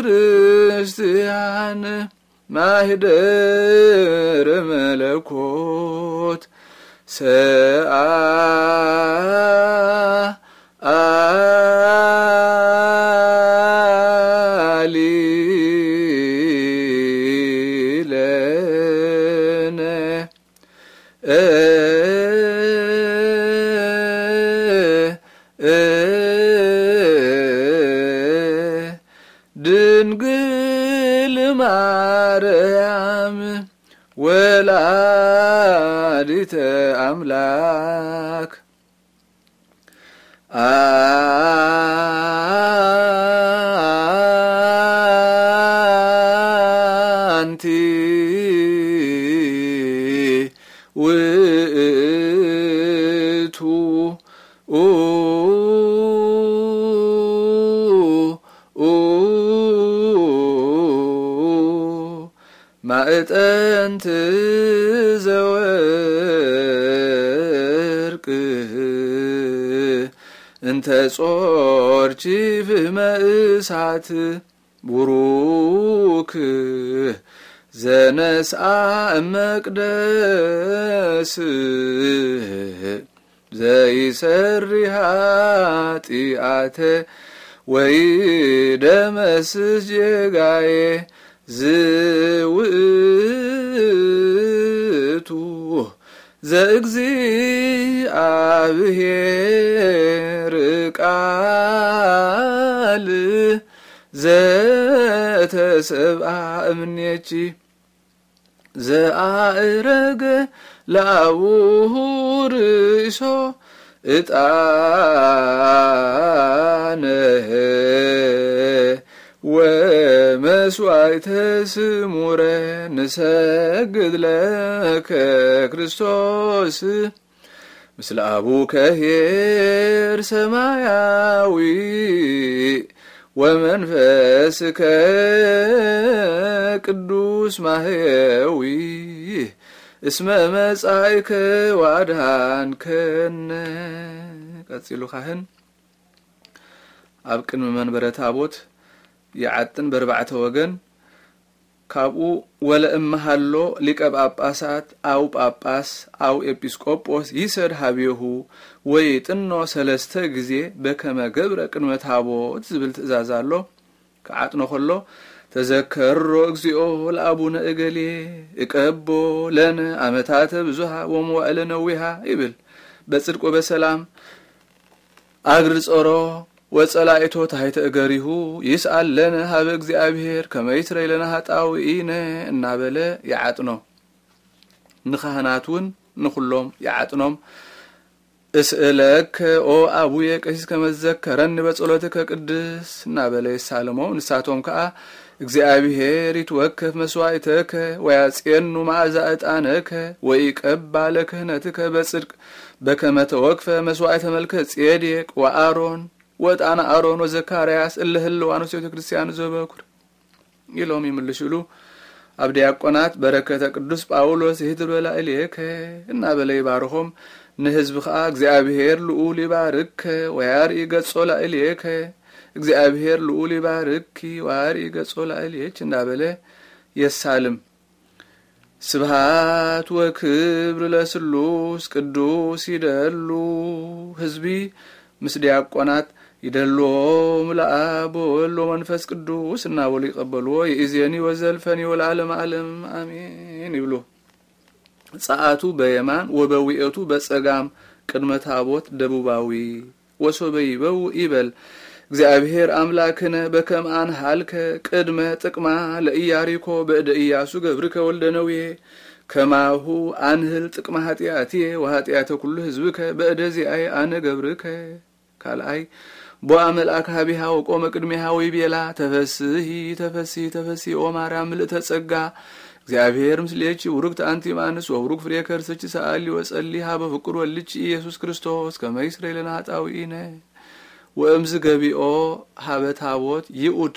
ክርስቲያን ማህደር መለኮት ወስብሐት ቡሩክ ዘነስአ መቅደስ ዘይሰሪ ኃጢአተ ወይ ደመስስ ዕጣነ ወመስዋዕተ ስሙረ ንሰግድ ለከ ክርስቶስ ምስለ አቡከ ከሄር ሰማያዊ ወመንፈስከ ቅዱስ ማህያዊ እስመ መጻእከ ወአድኀንከነ ቀጺሉ ካህን ኣብ ቅድሚ መንበረ ታቦት ይዓጥን በርባዕተ ወገን ካብኡ ወለእመሃሎ ሊቀ ጳጳሳት ኣው ጳጳስ ኣው ኤጲስቆጶስ ይሰድ ሃብየሁ ወይ ጥኖ ሰለስተ ግዜ በከመ ገብረ ቅድመ ታቦት ዝብል ትእዛዝ ኣሎ ክዓጥኖ ከሎ ተዘከሮ እግዚኦ ለአቡነ እገሌ እቀቦ ለነ አመታተ ብዙሃ ወመዋዕለ ነዊሃ ይብል በጽድቅ ወበሰላም አግርጾሮ ወጸላኢቶ ታሕተ እገሪሁ ይስአል ለነ ሃበ እግዚአብሔር ከመ ይትረይ ለነ ሃጣውኢነ እናበለ ይዓጥኖ ንካህናት እውን ንኩሎም ይዓጥኖም እስእለከ ኦ አቡየ ቀሲስ ከመዘከረኒ በጸሎት ከቅድስ እናበለ ይሳልሞም ንሳቶም ከዓ እግዚአብሔር ይትወከፍ መስዋዕተከ ወያጼኑ ማእዛ ዕጣነከ ወይቀባ ክህነትከ በጽድቅ በከመ ተወክፈ መስዋዕተ መልከ ጼዴቅ ወአሮን ወጣነ አሮን ወዘካርያስ እለ ህልዋኖስ ቤተ ክርስቲያን ዘበኩር ይምልሽ ይሉ አብ ዲያቆናት በረከተ ቅዱስ ጳውሎስ ይህድር በላዕሌከ እና በለይ ባርሆም ንህዝብ ኸዓ እግዚአብሔር ልኡል ይባርከ ወያርኢ ገጾ ላዕሌከ እግዚአብሔር ልዑል ይባርኪ ዋሪ ገጾ ላዕሌች እንዳበለ የሳልም ስብሃት ወክብር ለስሉስ ቅዱስ ይደሉ ህዝቢ ምስ ዲያቆናት ይደሎም ምልአብ ወወልድ ወመንፈስ ቅዱስ እናበሉ ይቀበልዎ የእዜኒ ወዘልፈኒ ወለዓለም ዓለም አሜን ይብሉ ጸአቱ በየማን ወበዊእቱ በጸጋም ቅድመ ታቦት ደቡባዊ ወሶበ ይበው ይበል እግዚአብሔር አምላክነ በከምአን ሃልከ ቅድመ ጥቅማ ለኢያሪኮ በእደ ኢያሱ ገብርከ ወልደ ነዌ ከማሁ አንህል ጥቅማ ኃጢአትየ ወኃጢአተ ኩሉ ህዝብከ በእደ ዚአይ አነ ገብርከ ካልአይ ቦአ መልአክ ሀቢሃ ወቆመ ቅድሜሃ ወይቤላ ተፈስሂ ተፈስሂ ተፈስሂ ኦ ማርያም ምልእተ ጸጋ እግዚአብሔር ምስሌች ውሩግት አንቲ እምአንስ ወውሩግ ፍሬ ከርስቺ ሰአሊ ወጸሊሃ በፍቁር ወልቺ ኢየሱስ ክርስቶስ ከመ ይስረይ ለነ ወእምዝ ገቢኦ ሀበ ይኡድ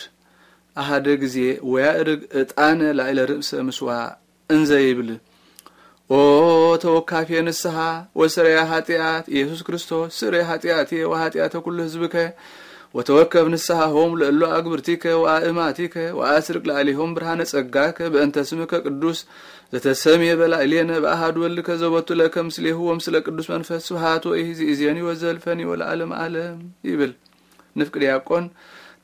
ኣሃደ ግዜ ወያእርግ እጣነ ላዕለ ርእሰ ምስዋ እንዘ ይብል ኦ ተወካፊ ንስሓ ወስረያ ሃጢኣት ኢየሱስ ክርስቶስ ስረያ ሃጢኣት እየ ወሃጢኣተ ኩሉ ህዝብከ وتوكب نسሃሆም ልዕሎ ኣግብርቲከ ወኣእማቲከ ወኣስርቅ ላዕሊሆም ብርሃነ ጸጋከ በእንተ ስምከ ቅዱስ ዘተሰምየ በላዕልየነ ብኣሃድ ወልከ ዘበቱለከ ምስሌህዎም ስለ ቅዱስ መንፈስ ስብሃት ወይሂ ዝእዝየኒ ወዘልፈኒ ወለዓለም ዓለም ይብል ንፍቅ ዲያቆን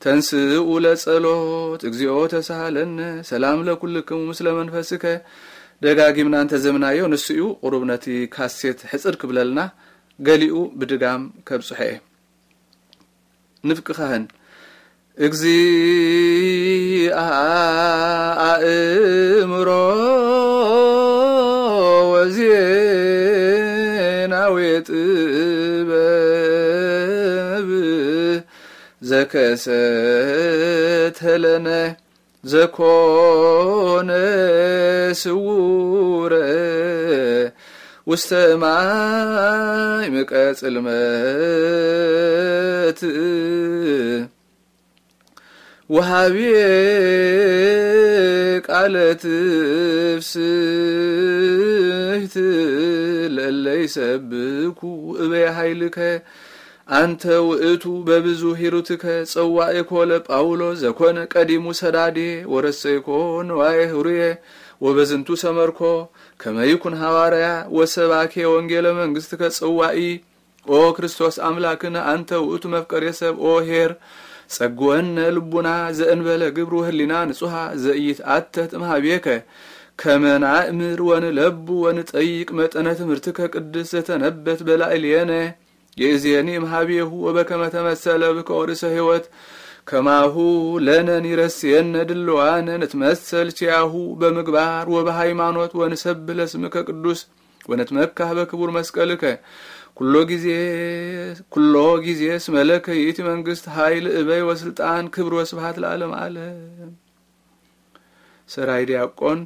ተንስኡ ለጸሎት እግዚኦ ተሳሃለነ ሰላም ለኩልክሙ ምስለ መንፈስከ ደጋጊምና እንተዘምናዮ ንስኡ ቁሩብ ነቲ ካሴት ሕፅር ክብለልና ገሊኡ ብድጋም ከብፅሐ እየ نفكخهن اغزي امرو وزينا ويطبب زكست لنا زكون سوره ውስተ ማይ መቀጽልመት ወሃቤ ቃለ ትፍስሕት ለለይ ሰብኩ እበይ ሃይልከ አንተ ውእቱ በብዙ ሂሩትከ ጸዋኤ ኮለ ጳውሎ ዘኮነ ቀዲሙ ሰዳዴ ወረሰይኮ ንዋይ ህሩየ ወበዝንቱ ሰመርኮ ከመይኩን ሐዋርያ ወሰባኬ ወንጌለ መንግስት ከጽዋኢ ኦ ክርስቶስ አምላክነ አንተ ውእቱ መፍቀር የሰብ ኦ ሄር ጸጉወነ ልቡና ዘእንበለ ግብሩ ህሊና ንጹሃ ከመና እምኀቤከ ወን ለቡ ወንለቡ ወንጠይቅ መጠነ ትምህርት ቅድስት ዘተነበት በላዕሌነ የእዜኒ እምኀቤሁ ወበከመ ተመሰለ ብከ ርእሰ ከማሁ ለነ ኒረስየነ ድልዋነ ንትመሰል ቺያሁ በምግባር ወበሃይማኖት ወንሰብህ ለስምከ ቅዱስ ወነትመካህ በክቡር መስቀልከ ኩሎ ጊዜ ኩሎ ጊዜ ስመለከ ይእቲ መንግስት ኃይል እበይ ወስልጣን ክብር ወስብሃት ለዓለም አለ ሰራይ ዲያቆን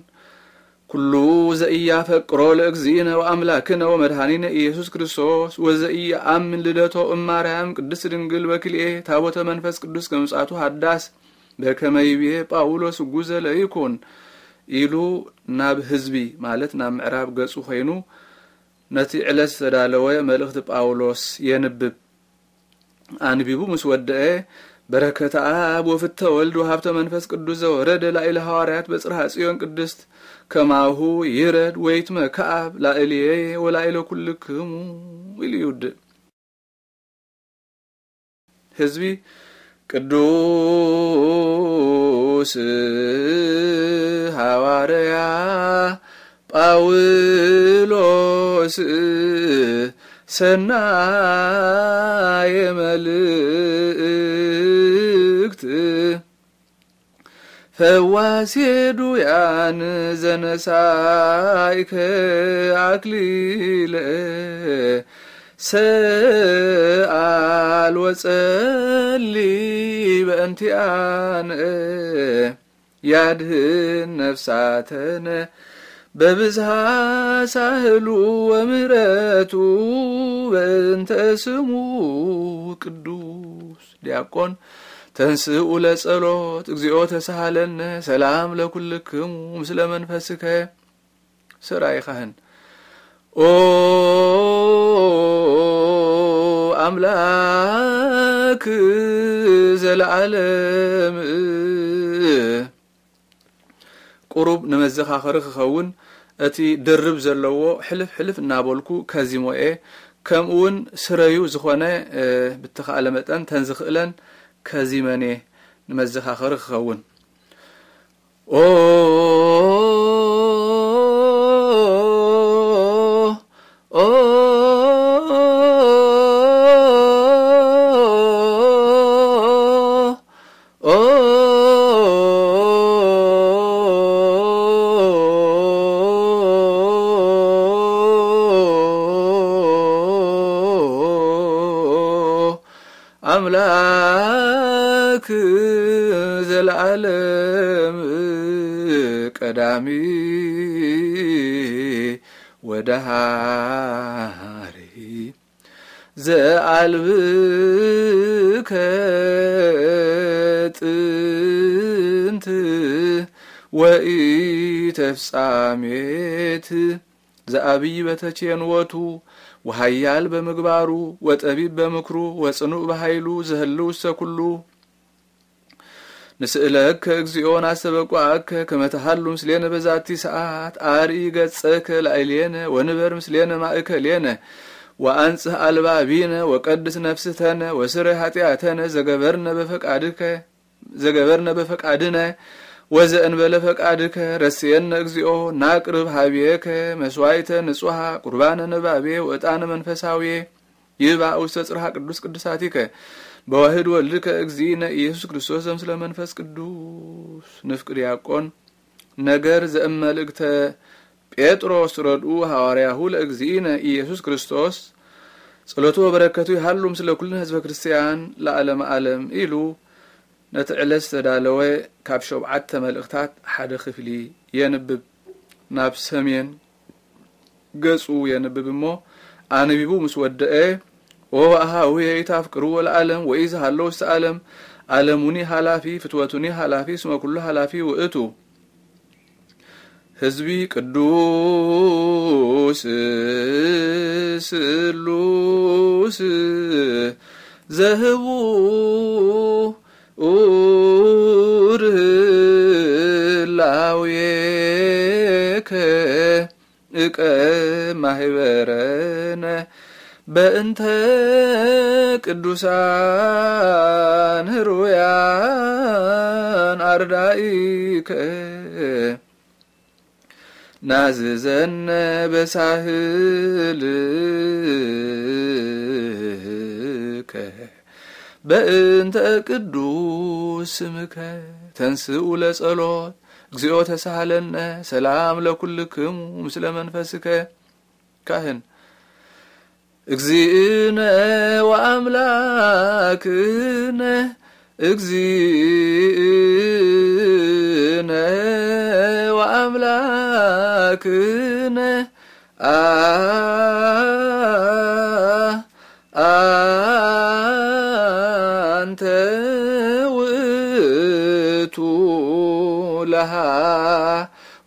ኩሉ ዘኢያፈቅሮ ለእግዚእነ ወአምላክነ ወመድኃኒነ ኢየሱስ ክርስቶስ ወዘኢየአምን ልደቶ እማርያም ቅድስት ድንግል በክልኤ ታቦተ መንፈስ ቅዱስ ከምጻቱ ሃዳስ በከመይቤ ጳውሎስ ጉዘ ለይኩን ኢሉ ናብ ህዝቢ ማለት ናብ ምዕራብ ገጹ ኮይኑ ነቲ ዕለት ዝተዳለወ መልእኽቲ ጳውሎስ የንብብ ኣንቢቡ ምስ ወደአ በረከተ ኣብ ወፍተ ወልድ ወሃብተ መንፈስ ቅዱስ ዘወረደ ላኢለ ሐዋርያት በጽርሃ ጽዮን ቅድስት ከማሁ ይረድ ወይትመ ከአብ ላእልየ ወላዕለ ኩልክሙ ኢሉ ይውድእ ህዝቢ ቅዱስ ሐዋርያ ጳውሎስ ሰናየ መልእክት ፈዋሴዱ ያን ዘነሳይከ አክሊለ ሰአል ወጸሊ በእንቲአነ ያድህን ነፍሳተነ በብዝሃ ሳህሉ ወምህረቱ በእንተ ስሙ ቅዱስ ዲያቆን ተንስኡ ለጸሎት እግዚኦ ተሳሃለነ ሰላም ለኵልክሙ ምስለ መንፈስከ ስራይኻህን ኦ ኣምላክ ዘለዓለም ቁሩብ ንመዘኻኸሪ ክኸውን እቲ ድርብ ዘለዎ ሕልፍ ሕልፍ እናበልኩ ከዚሞኤ ከምኡ እውን ስረዩ ዝኾነ ብተኽኣለ መጠን ተንዝኽእለን ከዚ መኔ ንመዘኻኸሪ ክኸውን ዳሪ ዘአልብከ ጥንት ወኢተፍጻሜት ዘአብይ በተቼንወቱ ወሃያል በምግባሩ ወጠቢብ በምክሩ ወጽኑዕ በኃይሉ ዝህልውሰኩሉ ኩሉ ንስእለከ እግዚኦን አሰበቋከ ከመ ምስሌነ በዛቲ ሰዓት አርኢ ገጸከ ላዕሌነ ወንበር ምስሌነ ማእከሌነ ወአንጽህ አልባቢነ ወቀድስ ነፍስተነ ወስረ ኃጢአተነ ዘገበርነ በፈቃድከ ዘገበርነ በፈቃድነ በለ ፈቃድከ ረስየነ እግዚኦ ናቅርብ ሃብየከ መስዋይተ ንጹሃ ቁርባነ ነባቤ ወጣነ መንፈሳዊ ይባ ውስተ ጽርሃ ቅዱስ ቅዱሳቲከ በዋህድ ወልድ ከእግዚእነ ኢየሱስ ክርስቶስ ዘምስለ መንፈስ ቅዱስ ንፍቅር ያቆን ነገር ዘእመልእክተ ጴጥሮስ ረድኡ ሐዋርያሁ ለእግዚእነ ኢየሱስ ክርስቶስ ጸሎቱ ወበረከቱ ይሃሉ ምስለ ኩልን ህዝበ ክርስቲያን ለዓለም ዓለም ኢሉ ነቲ ዕለት ዝተዳለወ ካብ ሸውዓተ መልእኽታት ሓደ ክፍሊ የንብብ ናብ ሰሜን ገጹ የንብብ እሞ ኣንቢቡ ምስ ወድአ ወባሃዊ ይታፍቅሩ ወለዓለም ወኢዝ ሃለው ውስተ ዓለም ዓለሙኒ ሃላፊ ፍትወቱኒ ሃላፊ እስመ ኩሉ ሃላፊ ውእቱ ህዝቢ ቅዱስ ስሉስ ዘህቡ ኡርህላውየከ እቀ ማህበረነ በእንተ ቅዱሳን ህሩያን አርዳኢከ ናዝዘነ በሳህልከ በእንተ ቅዱስ ስምከ ተንስኡ ለጸሎት እግዚኦ ተሳሃለነ ሰላም ለኩልክሙ ምስለ መንፈስከ ካህን እግዚእነ ወአምላክነ እግዚእነ ወአምላክነ አ አንተ ውእቱ ለሃ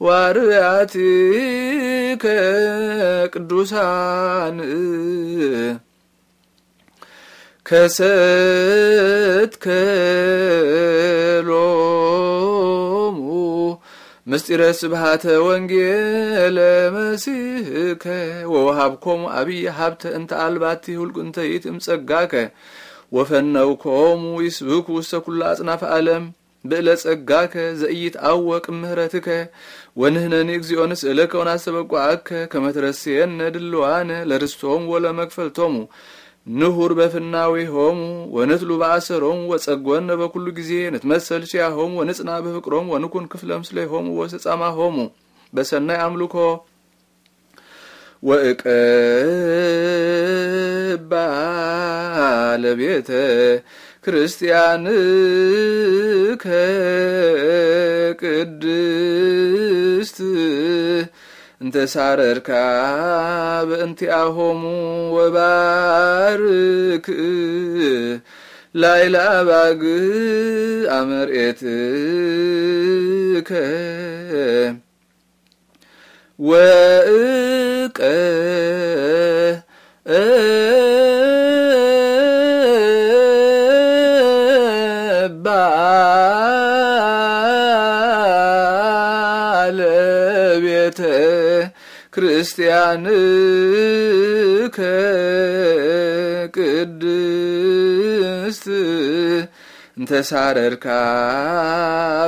ዋርያትነ ቅዱሳን ከሰት ከሎሙ ምስጢረ ስብሃተ ወንጌለ መሲህከ ወወሃብኮሙ አብይ ሀብተ እንተ አልባቲ ሁልቁ እንተ ይትም ጸጋከ ወፈነውኮሙ ይስብኩ ውስተ ኩላ አጽናፈ ዓለም ብእለ ጸጋከ ዘእይት ዘኢይትአወቅ ምህረትከ ወንህነኒ እግዚኦንስ እልከ ወናሰበቋእከ ከመ ትረስየነ ድልዋነ ለርስትሆሙ ወለመክፈልቶሙ ንሁር በፍናዊ ሆሙ ወንትሉ በአሰሮሙ ወጸጎነ በኩሉ ጊዜ ንትመሰል ሲያ ሆሙ ወንጽና በፍቅሮም ወንኩን ክፍለ ወሰጻማ ሆሙ በሰናይ አምልኮ ወእቀባ ለቤተ ክርስቲያን ከቅድስት እንተሳረርካ በእንቲአሆሙ ወባርክ ላይላ ባግ አመርኤትከ ወእቀ ለቤተ ክርስቲያንከ ቅድስት እንተሳረርካ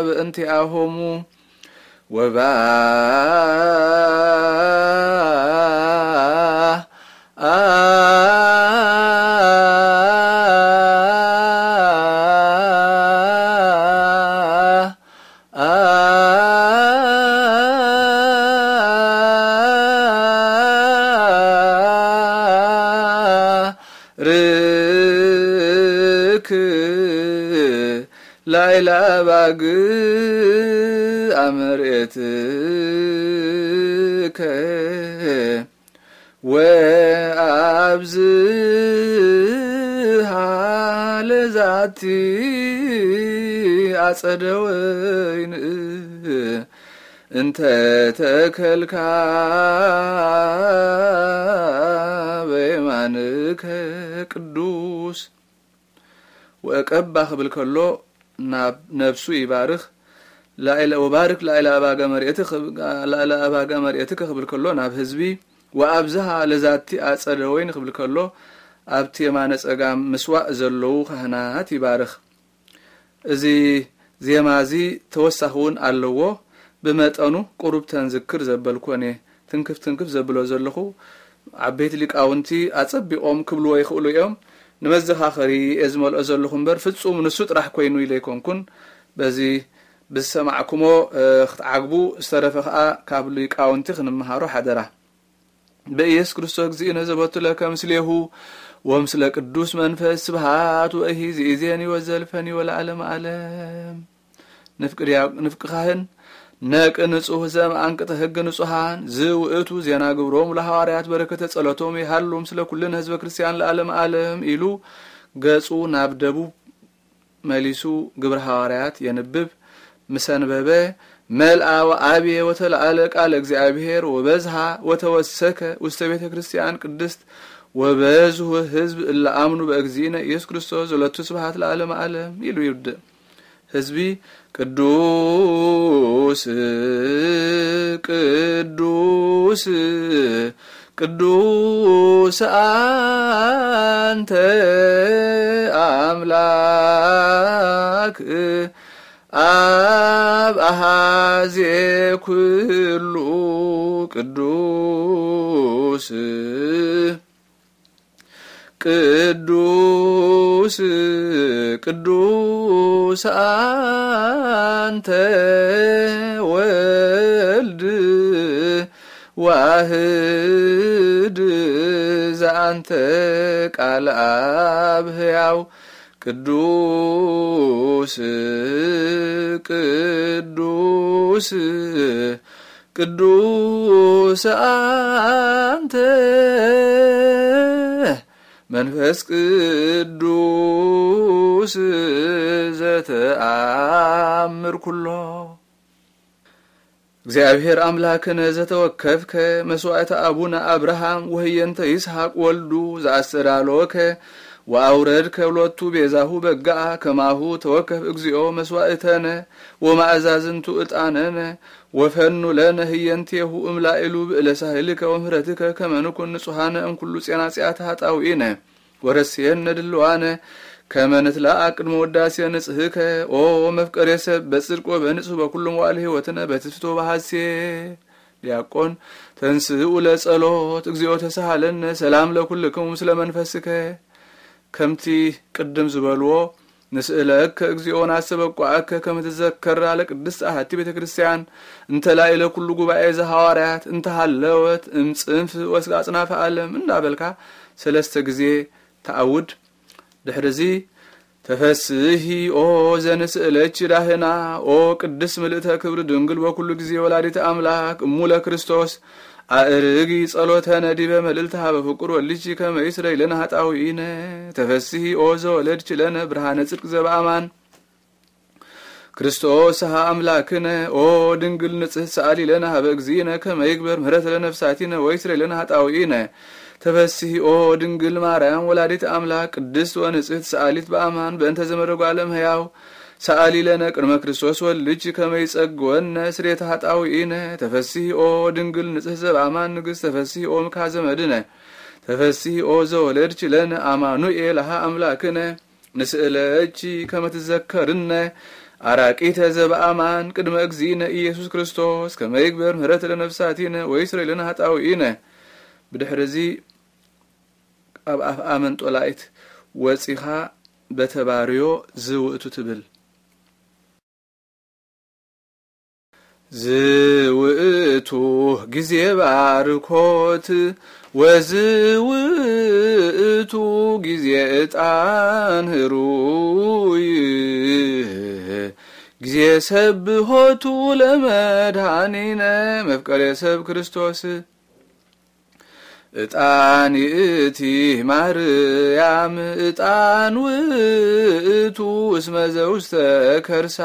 በእንቲአሆሙ ወባ ዳግ ኣመርአትከ ወኣብዝ ሃለዛቲ ኣጸደወይን እንተ ተከልካ በየማንከ ቅዱስ ወቀባ ክብል ከሎ ነብሱ ይባርኽ ወባርክ ላኢላ ኣባጋ መርኤትከ ክብል ከሎ ናብ ህዝቢ ወኣብዝሃ ለዛቲ አጸደ ወይን ክብል ከሎ ኣብቲ የማነ ፀጋም ምስዋእ ዘለው ካህናት ይባርኽ እዚ ዜማ እዚ ተወሳኺ እውን ኣለዎ ብመጠኑ ቁሩብተን ዝክር ዘበልኮነ ትንክፍ ትንክፍ ዘብሎ ዘለኹ ዓበይቲ ሊቃውንቲ ኣፀቢቖም ክብልዎ ይኽእሉ እዮም ንመዘኻኸሪ እየ ዝመልኦ ዘለኹ እምበር ፍፁም ንሱ ጥራሕ ኮይኑ ኢለ ይኮንኩን በዚ ብዝሰማዕኩሞ ክትዓግቡ ዝተረፈ ከዓ ካብ ሊቃውንቲ ክንመሃሮ ሓደራ በኢየሱስ ክርስቶስ እግዚእነ ዘበትለከ ምስሌሁ ወምስለ ቅዱስ መንፈስ ስብሃት ወእሂ ዝእዜኒ ወዘልፈኒ ወለዓለም ዓለም ንፍቅካህን ነቅ ንጹህ ዘም አንቅተ ህግ ንጹሃን ዝውእቱ ዜና ግብሮም ለሐዋርያት በረከተ ጸሎቶም ይሃሉም ስለ ኩልን ህዝበ ክርስቲያን ለዓለም ዓለም ኢሉ ገጹ ናብ ደቡብ መሊሱ ግብረ ሐዋርያት የንብብ ምሰንበበ መልአ ወአብየ ወተለአለ ቃለ እግዚአብሔር ወበዝሃ ወተወሰከ ውስተ ቤተ ክርስቲያን ቅድስት ወበዝሁ ህዝብ እለ አምኑ በእግዚእነ ኢየሱስ ክርስቶስ ዘለቱ ስብሐት ለዓለም ዓለም ኢሉ ይርድእ ህዝቢ ቅዱስ ቅዱስ ቅዱስ አንተ አምላክ አብ አሃዜ ኩሉ ቅዱስ ቅዱስ ቅዱስ አንተ ወልድ ዋህድ ዘአንተ ቃል አብ ሕያው ቅዱስ ቅዱስ ቅዱስ አንተ መንፈስ ቅዱስ ዘተአምር ኩሎ እግዚአብሔር አምላክነ ዘተወከፍከ መስዋዕተ አቡነ አብርሃም ወህየንተ ይስሐቅ ወልዱ ዘአስተዳሎከ ወአውረድከ ከብሎቱ ቤዛሁ በጋአ ከማሁ ተወከፍ እግዚኦ መስዋዕተነ ወማእዛዝንቱ እጣነነ ወፈኑ ለነ ህየንቴሁ እምላኤሉ ብእለ ሳህልከ ወምህረትከ ከመንኩን ንኩን ንጹሓነ ጼና ጼናጽያተ ኃጣውኢነ ወረስየነ ድልዋነ ከመነት ንትላአ ወዳሴ ንጽህከ ኦ መፍቀሬ ሰብ በጽድቆ በንጹህ በኩሉ መዋዕለ ህይወትነ በትፍቶ በሐሴ ዲያቆን ተንስኡ ለጸሎት እግዚኦ ተሳሃለነ ሰላም ለኩልክሙ ስለ መንፈስከ ከምቲ ቅድም ዝበልዎ ንስእለከ እግዚኦ ከም ትዘከራ ለቅድስት አሐቲ ቤተ ክርስቲያን እንተ ለኩሉ ጉባኤ ዘሐዋርያት እንተ ሃለወት እምጽንፍ ወስጋ አጽናፈ ዓለም እንዳበልካ ሰለስተ ጊዜ ተአውድ ድሕርዚ ተፈስሂ ኦ ዘንስእለች ዳህና ኦ ቅድስ ምልእተ ክብሪ ድንግል በኩሉ ጊዜ ወላዲተ አምላክ እሙለ ክርስቶስ አእርግ ጸሎተ ነዲ መልእልተ ሀበ ፍቁር ወልጅ ከመይስረ ይለነ ሀጣዊነ ተፈስሂ ኦዘ ወለድ ችለነ ብርሃነ ጽድቅ ዘበአማን ክርስቶስ ሃ አምላክነ ኦ ድንግል ንጽሕት ሰአሊ ለነ ሀበ እግዚእነ ከመይግበር ምህረት ለነፍሳቲነ ወይስረ ይለነ ሀጣዊነ ተፈሲሂ ኦ ድንግል ማርያም ወላዲት አምላክ ቅድስት ወንጽህት ሰአሊት በአማን በእንተ ዘመረጓለም ዓለም ህያው ሰአሊ ለነ ቅድመ ክርስቶስ ወልጅ ከመይጸግወነ ስሬተ ኃጣውኢነ ተፈሲሂኦ ድንግል ንጽህ ዘበአማን ንግሥት ተፈሲሂኦ ምካዘ መድነ ተፈሲሂኦ ዘወለድች ለነ አማኑኤል ሃ አምላክነ ንስእለቺ ከመትዘከርነ አራቂተ ዘበአማን ቅድመ እግዚእነ ኢየሱስ ክርስቶስ ከመይግበር ምህረት ለነፍሳቲነ ወይስረ ለነ ኃጣውኢነ ብድሕሪ እዚ ኣብ ኣመን መንጦላኢት ወፂኻ በተባርዮ ዝውእቱ ትብል ዝውእቱ ጊዜ ባርኮት ወዝውእቱ ጊዜ ዕጣን ህሩይ ጊዜ ሰብሆቱ ለመድኃኒነ መፍቀሬ ሰብ ክርስቶስ እጣን ይእቲ ማርያም እጣን ውእቱ እስመ ዘውስተ ከርሳ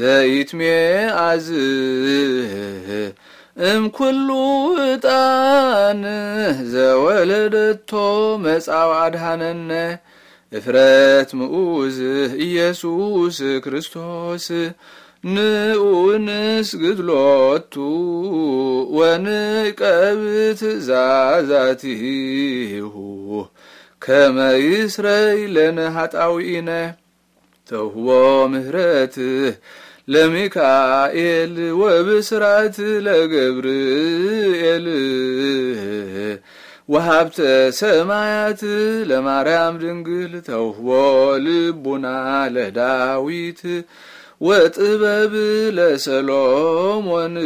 ዘይትሜአዝ እምኩሉ ዕጣን ዘወለደቶ መጻው አድሃነነ እፍረት ምኡዝ ኢየሱስ ክርስቶስ ንኡንስ ግድሎቱ ወንቀብ ትእዛዛቲሁ ከመ ይስረይ ለነ ኃጣውኢነ ተውህቦ ምህረት ለሚካኤል ወብስራት ለገብርኤል ወሃብተ ሰማያት ለማርያም ድንግል ተውህቦ ልቡና ለዳዊት ወጥበብ ለሰሎሞን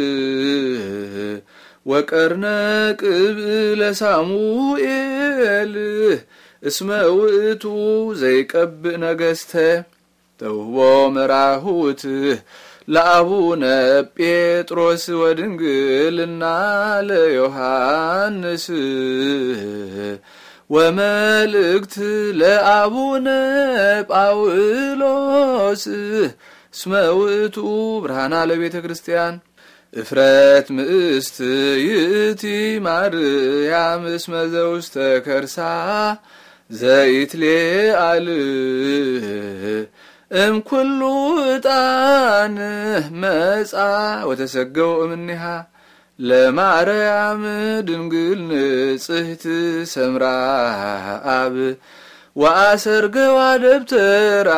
ወቀርነ ቅብ ለሳሙኤል እስመ ውእቱ ዘይቀብእ ነገስተ ተውቦ መራሁት ለአቡነ ጴጥሮስ ወድንግልና ለዮሐንስ ወመልእክት ለአቡነ ጳውሎስ ስመውቱ ብርሃና ለቤተ ክርስቲያን እፍረት ምእስት ይእቲ ማርያም እስመ ዘውስተ ከርሳ ዘይትሌ እምኩሉ ጣን መጻ ወተሰገው እምኒሃ ለማርያም ድንግል ንጽህት ሰምራ ኣብ ወአሰርገዋ ደብተራ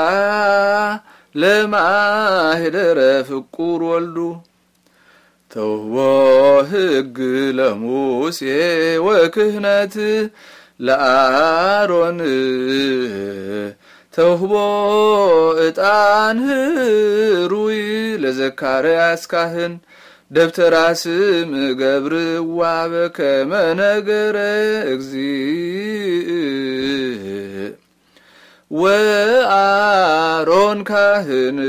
ለማህደረ ፍቁር ወልዱ ተውቦ ሕግ ለሙሴ ወክህነት ለአሮን ተውህቦ ዕጣን ህሩይ ለዘካርያስ ካህን ደብተራ ስም ገብር ዋበ ከመ ነገረ እግዚ ወአሮን ካህን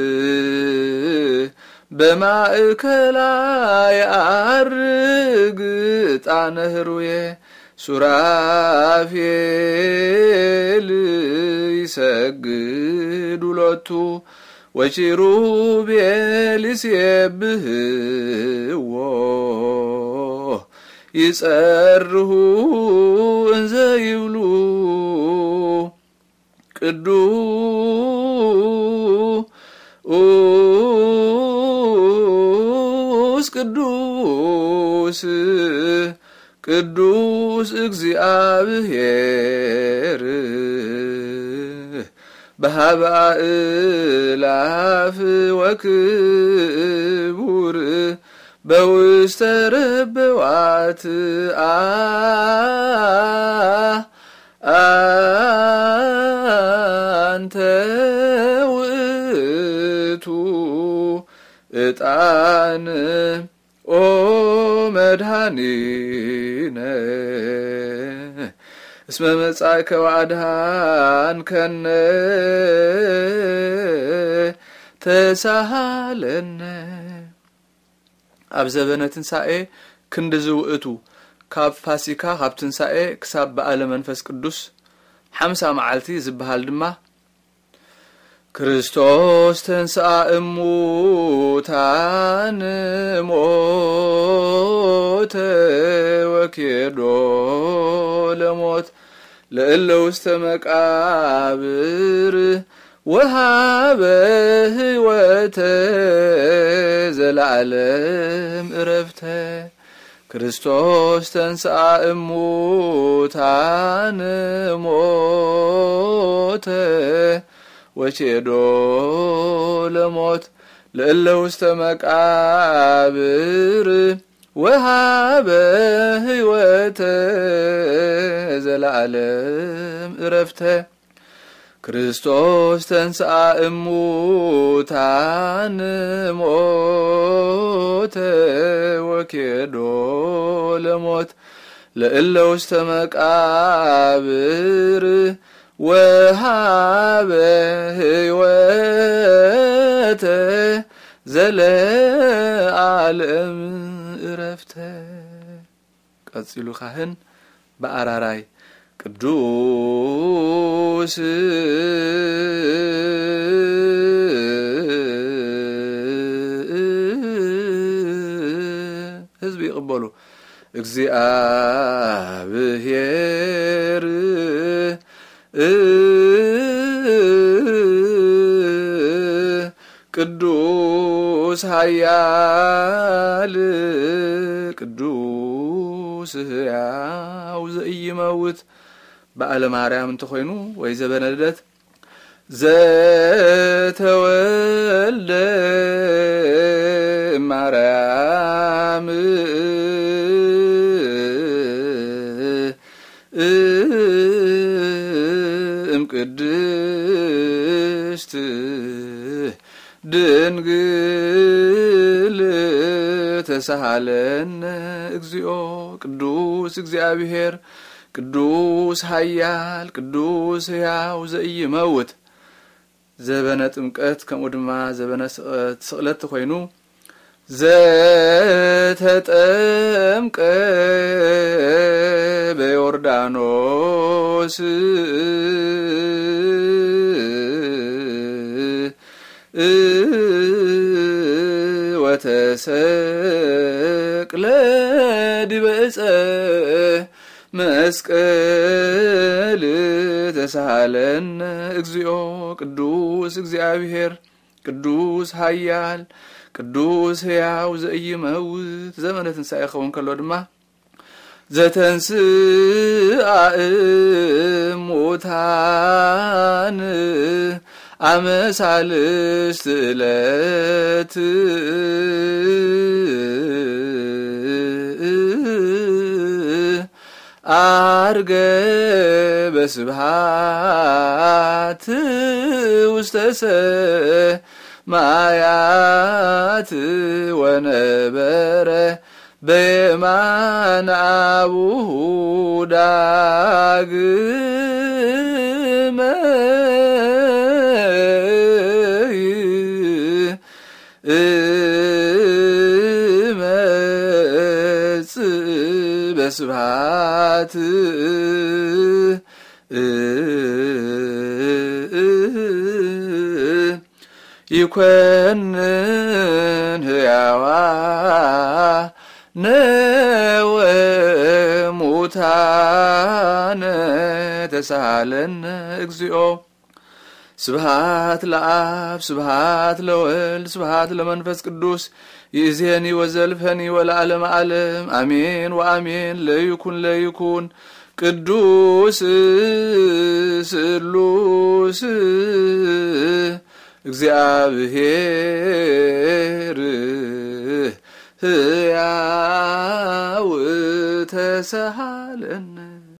በማእከላ የአርግ ዕጣነ ህሩየ ሱራፌል ይሰግድ ሁለቱ ወኪሩቤል ይሴብህዎ ይጸርሁ እንዘ ይብሉ ቅዱስ ቅዱስ ቅዱስ እግዚአብሔር በሃበ እላፍ ወክቡር በውስተ ረብዋት አንተ ውእቱ እጣን ኦ መድኃኒት ኪነ እስመ መጻእከ ከነ ተሳሃለነ ኣብ ዘበነ ትንሣኤ ክንዲ ዝውእቱ ካብ ፋሲካ ካብ ትንሣኤ ክሳብ በኣለ መንፈስ ቅዱስ ሓምሳ መዓልቲ ዝበሃል ድማ ክርስቶስ ተንሥአ እሙታን ሞተ ወኬዶ ለሞት ለእለ ውስተ መቃብር ወሃበ ሕይወተ ዘለዓለም እረፍተ ክርስቶስ ተንሥአ እሙታን ሞተ ወቼዶ ለሞት ለእለ ውስተ መቃብር ወሃበ ህይወተ ዘለዓለም እረፍተ ክርስቶስ ተንሥአ እሙታን ሞተ ወኬዶ ለሞት ለእለ ውስተ መቃብር ወሃበ ህይወተ ዘለዓለም እረፍተ ቀጺሉ ካህን በአራራይ ቅዱስ ህዝቢ ይቕበሉ እግዚኣብሔር ቅዱስ ኃያል ቅዱስ ሕያው ዘኢይመውት በዓለ ማርያም እንተኮይኑ ወይ ዘበነደት ዘተወልደ ማርያም እግዝእትህ ድንግል ተሳሃለነ እግዚኦ ቅዱስ እግዚአብሔር ቅዱስ ሀያል ቅዱስ ሕያው ዘኢይመውት ዘበነ ጥምቀት ከምኡ ድማ ዘበነ ስቕለት ኮይኑ ዘተጠምቀ በዮርዳኖስ ወተሰቅለ ድበፀ መስቀል ተሳለነ እግዚኦ ቅዱስ እግዚአብሔር ቅዱስ ሃያል ቅዱስ ህያው ዘእይመውት ዘመነ ትንሣኤ ይኸውን ከሎ ድማ ዘተንስአ እሙታን አመሳልስት ዕለት አርገ በስብሃት ውስተሰ ማያት ወነበረ በየማን አቡሁ ዳግመ ስብሃት ይኮንን ህያዋ ነወ ሙታነ ተሳሃለነ እግዚኦ ስብሃት ለአብ ስብሃት ለወልድ ስብሃት ለመንፈስ ቅዱስ ይእዜኒ ወዘልፈኒ ወለዓለመ ዓለም አሜን ወአሜን ለይኩን ለይኩን ቅዱስ ስሉስ እግዚአብሔር ህያው ተሰሃለነ